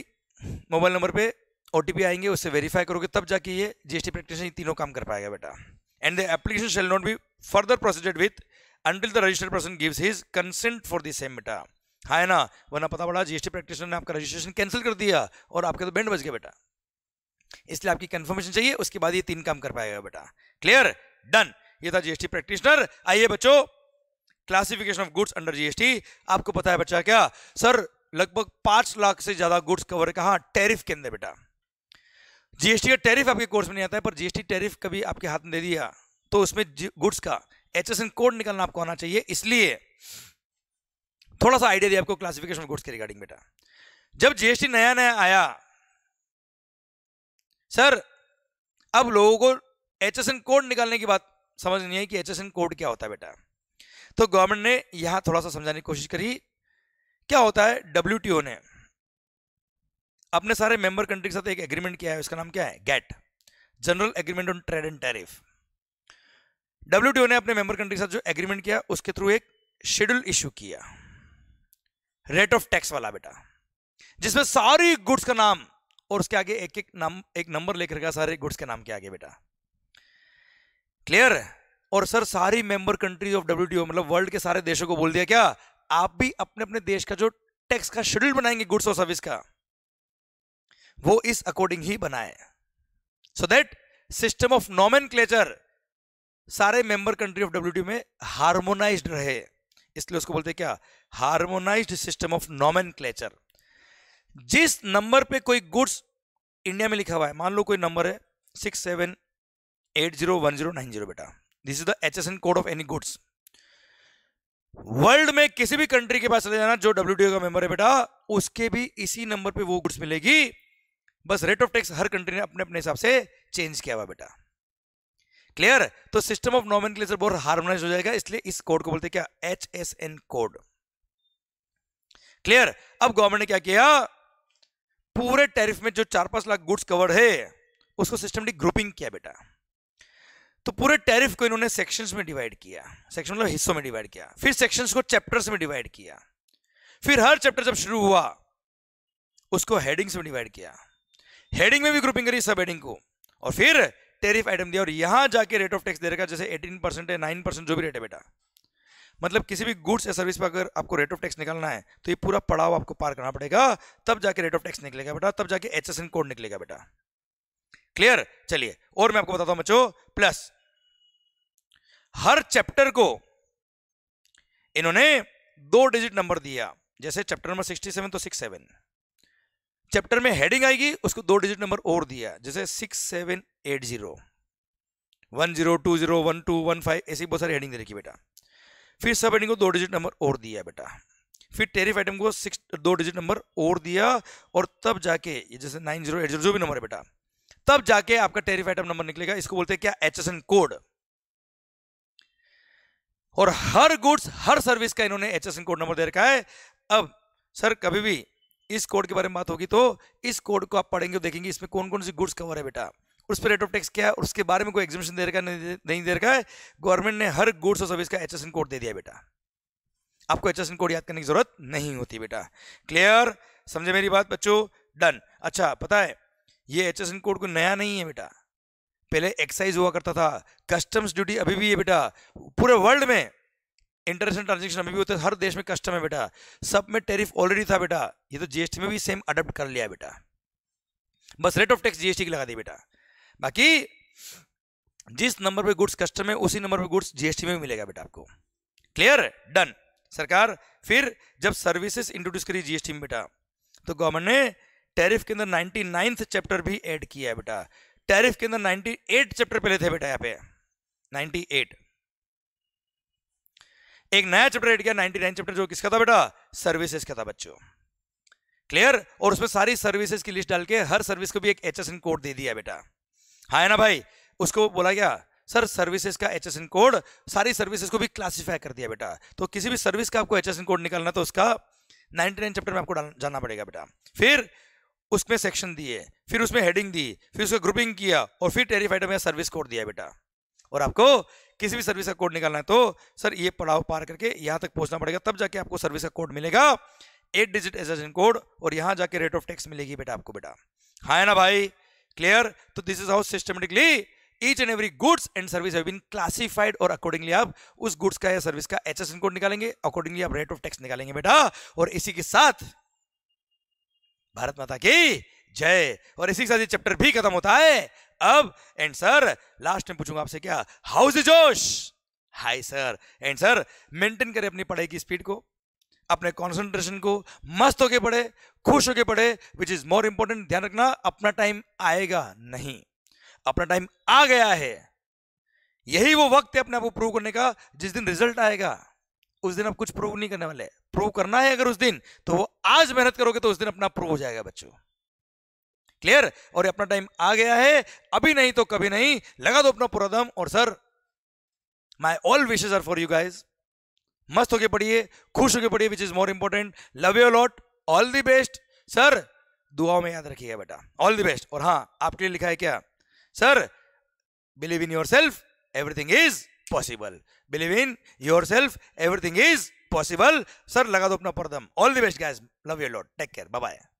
मोबाइल नंबर पे ओटीपी आएंगे उससे वेरीफाई करोगे तब जाके ये जीएसटी प्रैक्टिशनर ये तीनों काम कर पाएगा बेटा and the application shall not be further proceeded with until the registered person gives his consent for the same बेटा है ना वरना पता पड़ा जीएसटी प्रैक्टिशनर ने आपका रजिस्ट्रेशन कैंसिल कर दिया और आपके तो बैंड बज गया बेटा इसलिए आपकी कंफर्मेशन चाहिए उसके बाद ये तीन काम कर पाएगा बेटा क्लियर डन ये था जीएसटी प्रैक्टिशनर आइए बच्चों classification of goods under GST आपको पता है बच्चा क्या सर लगभग पांच लाख से ज्यादा गुड्स कवर कहा टेरिफ के अंदर बेटा जीएसटी का टेरिफ आपके कोर्स में नहीं आता है पर जीएसटी टेरिफ कभी आपके हाथ में दे दिया तो उसमें गुड्स का एच कोड निकालना आपको आना चाहिए इसलिए थोड़ा सा आइडिया दिया आपको क्लासिफिकेशन गुड्स के रिगार्डिंग बेटा जब जीएसटी नया नया आया सर अब लोगों को एचएसएन कोड निकालने की बात समझ नहीं आई कि एचएसएन कोड क्या होता है बेटा तो गवर्नमेंट ने यहां थोड़ा सा समझाने की कोशिश करी क्या होता है डब्ल्यू ने अपने सारे मेंबर कंट्री के साथ एक एग्रीमेंट किया है उसका नाम क्या है GATT general agreement on trade and tariff W ने अपने मेंबर कंट्री के साथ जो एग्रीमेंट किया उसके थ्रू एक शेड्यूल इश्यू किया रेट ऑफ टैक्स वाला बेटा जिसमें सारी गुड्स का नाम और उसके आगे एक एक नाम एक नंबर लेकर रखा सारे गुड्स के नाम के आगे बेटा क्लियर और सर सारी मेंबर कंट्रीज ऑफ डब्ल्यू मतलब वर्ल्ड के सारे देशों को बोल दिया क्या आप भी अपने अपने देश का जो टैक्स का शेड्यूल बनाएंगे गुड्स और सर्विस का वो इस अकॉर्डिंग ही बनाए सो दैट सिस्टम ऑफ नॉमेन सारे मेंबर कंट्री ऑफ डब्ल्यू में हार्मोनाइज्ड रहे इसलिए उसको बोलते क्या हार्मोनाइज्ड सिस्टम ऑफ नॉमन जिस नंबर पे कोई गुड्स इंडिया में लिखा हुआ है मान लो कोई नंबर है six seven eight zero one zero nine zero बेटा this is the H S N code of any goods world में किसी भी कंट्री के पास चले जाना जो डब्ल्यू का मेंबर है बेटा उसके भी इसी नंबर पे वो गुड्स मिलेगी बस रेट ऑफ टैक्स हर कंट्री ने अपने अपने हिसाब से चेंज किया हुआ बेटा क्लियर तो सिस्टम ऑफ नॉमन बहुत हार्मोनाइज हो जाएगा इसलिए इस कोड को बोलते हैं क्या H S N code clear अब गवर्नमेंट ने क्या किया पूरे टैरिफ में जो चार पांच लाख गुड्स कवर्ड है उसको सिस्टमेटिक ग्रुपिंग किया बेटा तो पूरे टैरिफ को इन्होंने सेक्शंस में डिवाइड किया सेक्शन मतलब हिस्सों में डिवाइड किया फिर सेक्शंस को चैप्टर्स में डिवाइड किया फिर हर चैप्टर जब शुरू हुआ उसको हेडिंग्स में डिवाइड किया हेडिंग में भी ग्रुपिंग करी सब हेडिंग को और फिर टेरिफ आइटम दिया और यहां जाके रेट ऑफ टैक्स दे रखा जैसे एटीन परसेंट है नाइन परसेंट जो भी रेट है बेटा मतलब किसी भी गुड्स या सर्विस पर अगर आपको रेट ऑफ टैक्स निकालना है तो ये पूरा पड़ाव आपको पार करना पड़ेगा तब जाके रेट ऑफ टैक्स निकलेगा बेटा तब जाके एच कोड निकलेगा बेटा क्लियर चलिए और मैं आपको बताता हूं बच्चो प्लस हर चैप्टर को इन्होंने दो डिजिट नंबर दिया जैसे चैप्टर नंबर सिक्सटी तो सिक्स चैप्टर में हेडिंग आएगी उसको दो डिजिट नंबर और दिया जैसे six seven eight zero one zero two zero one two one five ऐसी बहुत सारी हेडिंग दे रखी बेटा फिर सब हेडिंग को दो डिजिट नंबर और दिया बेटा फिर टेरिफ आइटम को सिक्स दो डिजिट नंबर और दिया और तब जाके ये जैसे नाइन जीरो एट जीरो जो भी नंबर है बेटा तब जाके आपका टेरिफ आइटम नंबर निकलेगा इसको बोलते हैं क्या एच एस एन कोड और हर गुड्स हर सर्विस का इन्होंने H S N code number दे रखा है अब सर कभी भी इस कोड के बारे में बात होगी तो इस कोड को आप पढ़ेंगे और देखेंगे इसमें कौन कौन सी गुड्स कवर है बेटा उस पर रेट ऑफ टैक्स क्या है उसके बारे में कोई एग्जिबिशन दे रखा नहीं दे रखा है गवर्नमेंट ने हर गुड्स और सर्विस का एच कोड दे दिया बेटा आपको एच कोड याद करने की जरूरत नहीं होती बेटा क्लियर समझे मेरी बात बच्चों डन अच्छा पता है ये एच कोड कोई नया नहीं है बेटा पहले एक्साइज हुआ करता था कस्टम्स ड्यूटी अभी भी है बेटा पूरे वर्ल्ड में इंटरनेशनल ट्रांजेक्शन में भी होता है हर देश में कस्टम है बेटा सब में टैरिफ ऑलरेडी था बेटा ये तो जीएसटी में भी सेम अडोप्ट कर लिया बेटा बस रेट ऑफ टैक्स जीएसटी की लगा दी बेटा बाकी जिस नंबर पे गुड्स कस्टम है उसी नंबर पे गुड्स जीएसटी में भी मिलेगा बेटा आपको क्लियर डन सरकार फिर जब सर्विसेज इंट्रोड्यूस करी जीएसटी में बेटा तो गवर्नमेंट ने टैरिफ के अंदर नाइन्टी चैप्टर भी ऐड किया है बेटा टैरिफ के अंदर 98 चैप्टर पहले थे बेटा यहाँ पे 98 एक नया चैप्टर एड किया नाइनटी नाइन चैप्टर जो किसका था बेटा सर्विसेज का था बच्चों क्लियर और उसमें सारी सर्विसेज की लिस्ट डाल के हर सर्विस को भी एक एच कोड दे दिया बेटा हाँ है ना भाई उसको बोला गया सर सर्विसेज का एच कोड सारी सर्विसेज को भी क्लासीफाई कर दिया बेटा तो किसी भी सर्विस का आपको एच कोड निकालना तो उसका 99 चैप्टर में आपको जाना पड़ेगा बेटा फिर उसमें सेक्शन दिए फिर उसमें हेडिंग दी फिर उसका ग्रुपिंग किया और फिर टेरिफाइडर में सर्विस कोड दिया बेटा और आपको किसी भी सर्विस का कोड निकालना है तो सर ये पड़ाव पार करके यहाँ तक पहुँचना पड़ेगा तब जाके आपको सर्विस का कोड मिलेगा एट डिजिट एसेशन कोड और यहाँ जाके रेट ऑफ टैक्स मिलेगी बेटा आपको बेटा हाँ है ना भाई क्लियर तो this is how systematically each and every goods and service have been classified और अकॉर्डिंगली आप उस गुड्स का या सर्विस का एच एस एन कोड निकालेंगे अकॉर्डिंगली आप रेट ऑफ टैक्स निकालेंगे बेटा और इसी के साथ भारत माता की जय और इसी के साथ ये चैप्टर भी खत्म होता है अब एंड सर लास्ट में पूछूंगा आपसे क्या हाउस इज जोश high sir and sir maintain करें अपनी पढ़ाई की स्पीड को अपने कंसंट्रेशन को मस्त होके पढ़े खुश होके पढ़े विच इज मोर इंपॉर्टेंट ध्यान रखना अपना टाइम आएगा नहीं अपना टाइम आ गया है यही वो वक्त है अपने आप को प्रूव करने का जिस दिन रिजल्ट आएगा उस दिन आप कुछ प्रूव नहीं करने वाले प्रूव करना है अगर उस दिन तो वो आज मेहनत करोगे तो उस दिन अपना प्रूव हो जाएगा बच्चों क्लियर और अपना टाइम आ गया है अभी नहीं तो कभी नहीं लगा दो अपना पूरा दम और sir my all wishes are for you guys मस्त होके पढ़िए खुश होके पढ़िए which is more important love you lot all the best sir दुआओं में याद रखिएगा बेटा ऑल द बेस्ट और हाँ आपके लिए लिखा है क्या sir believe in yourself everything is possible believe in yourself everything is possible sir लगा दो अपना पर्दम all the best guys love you lot take care bye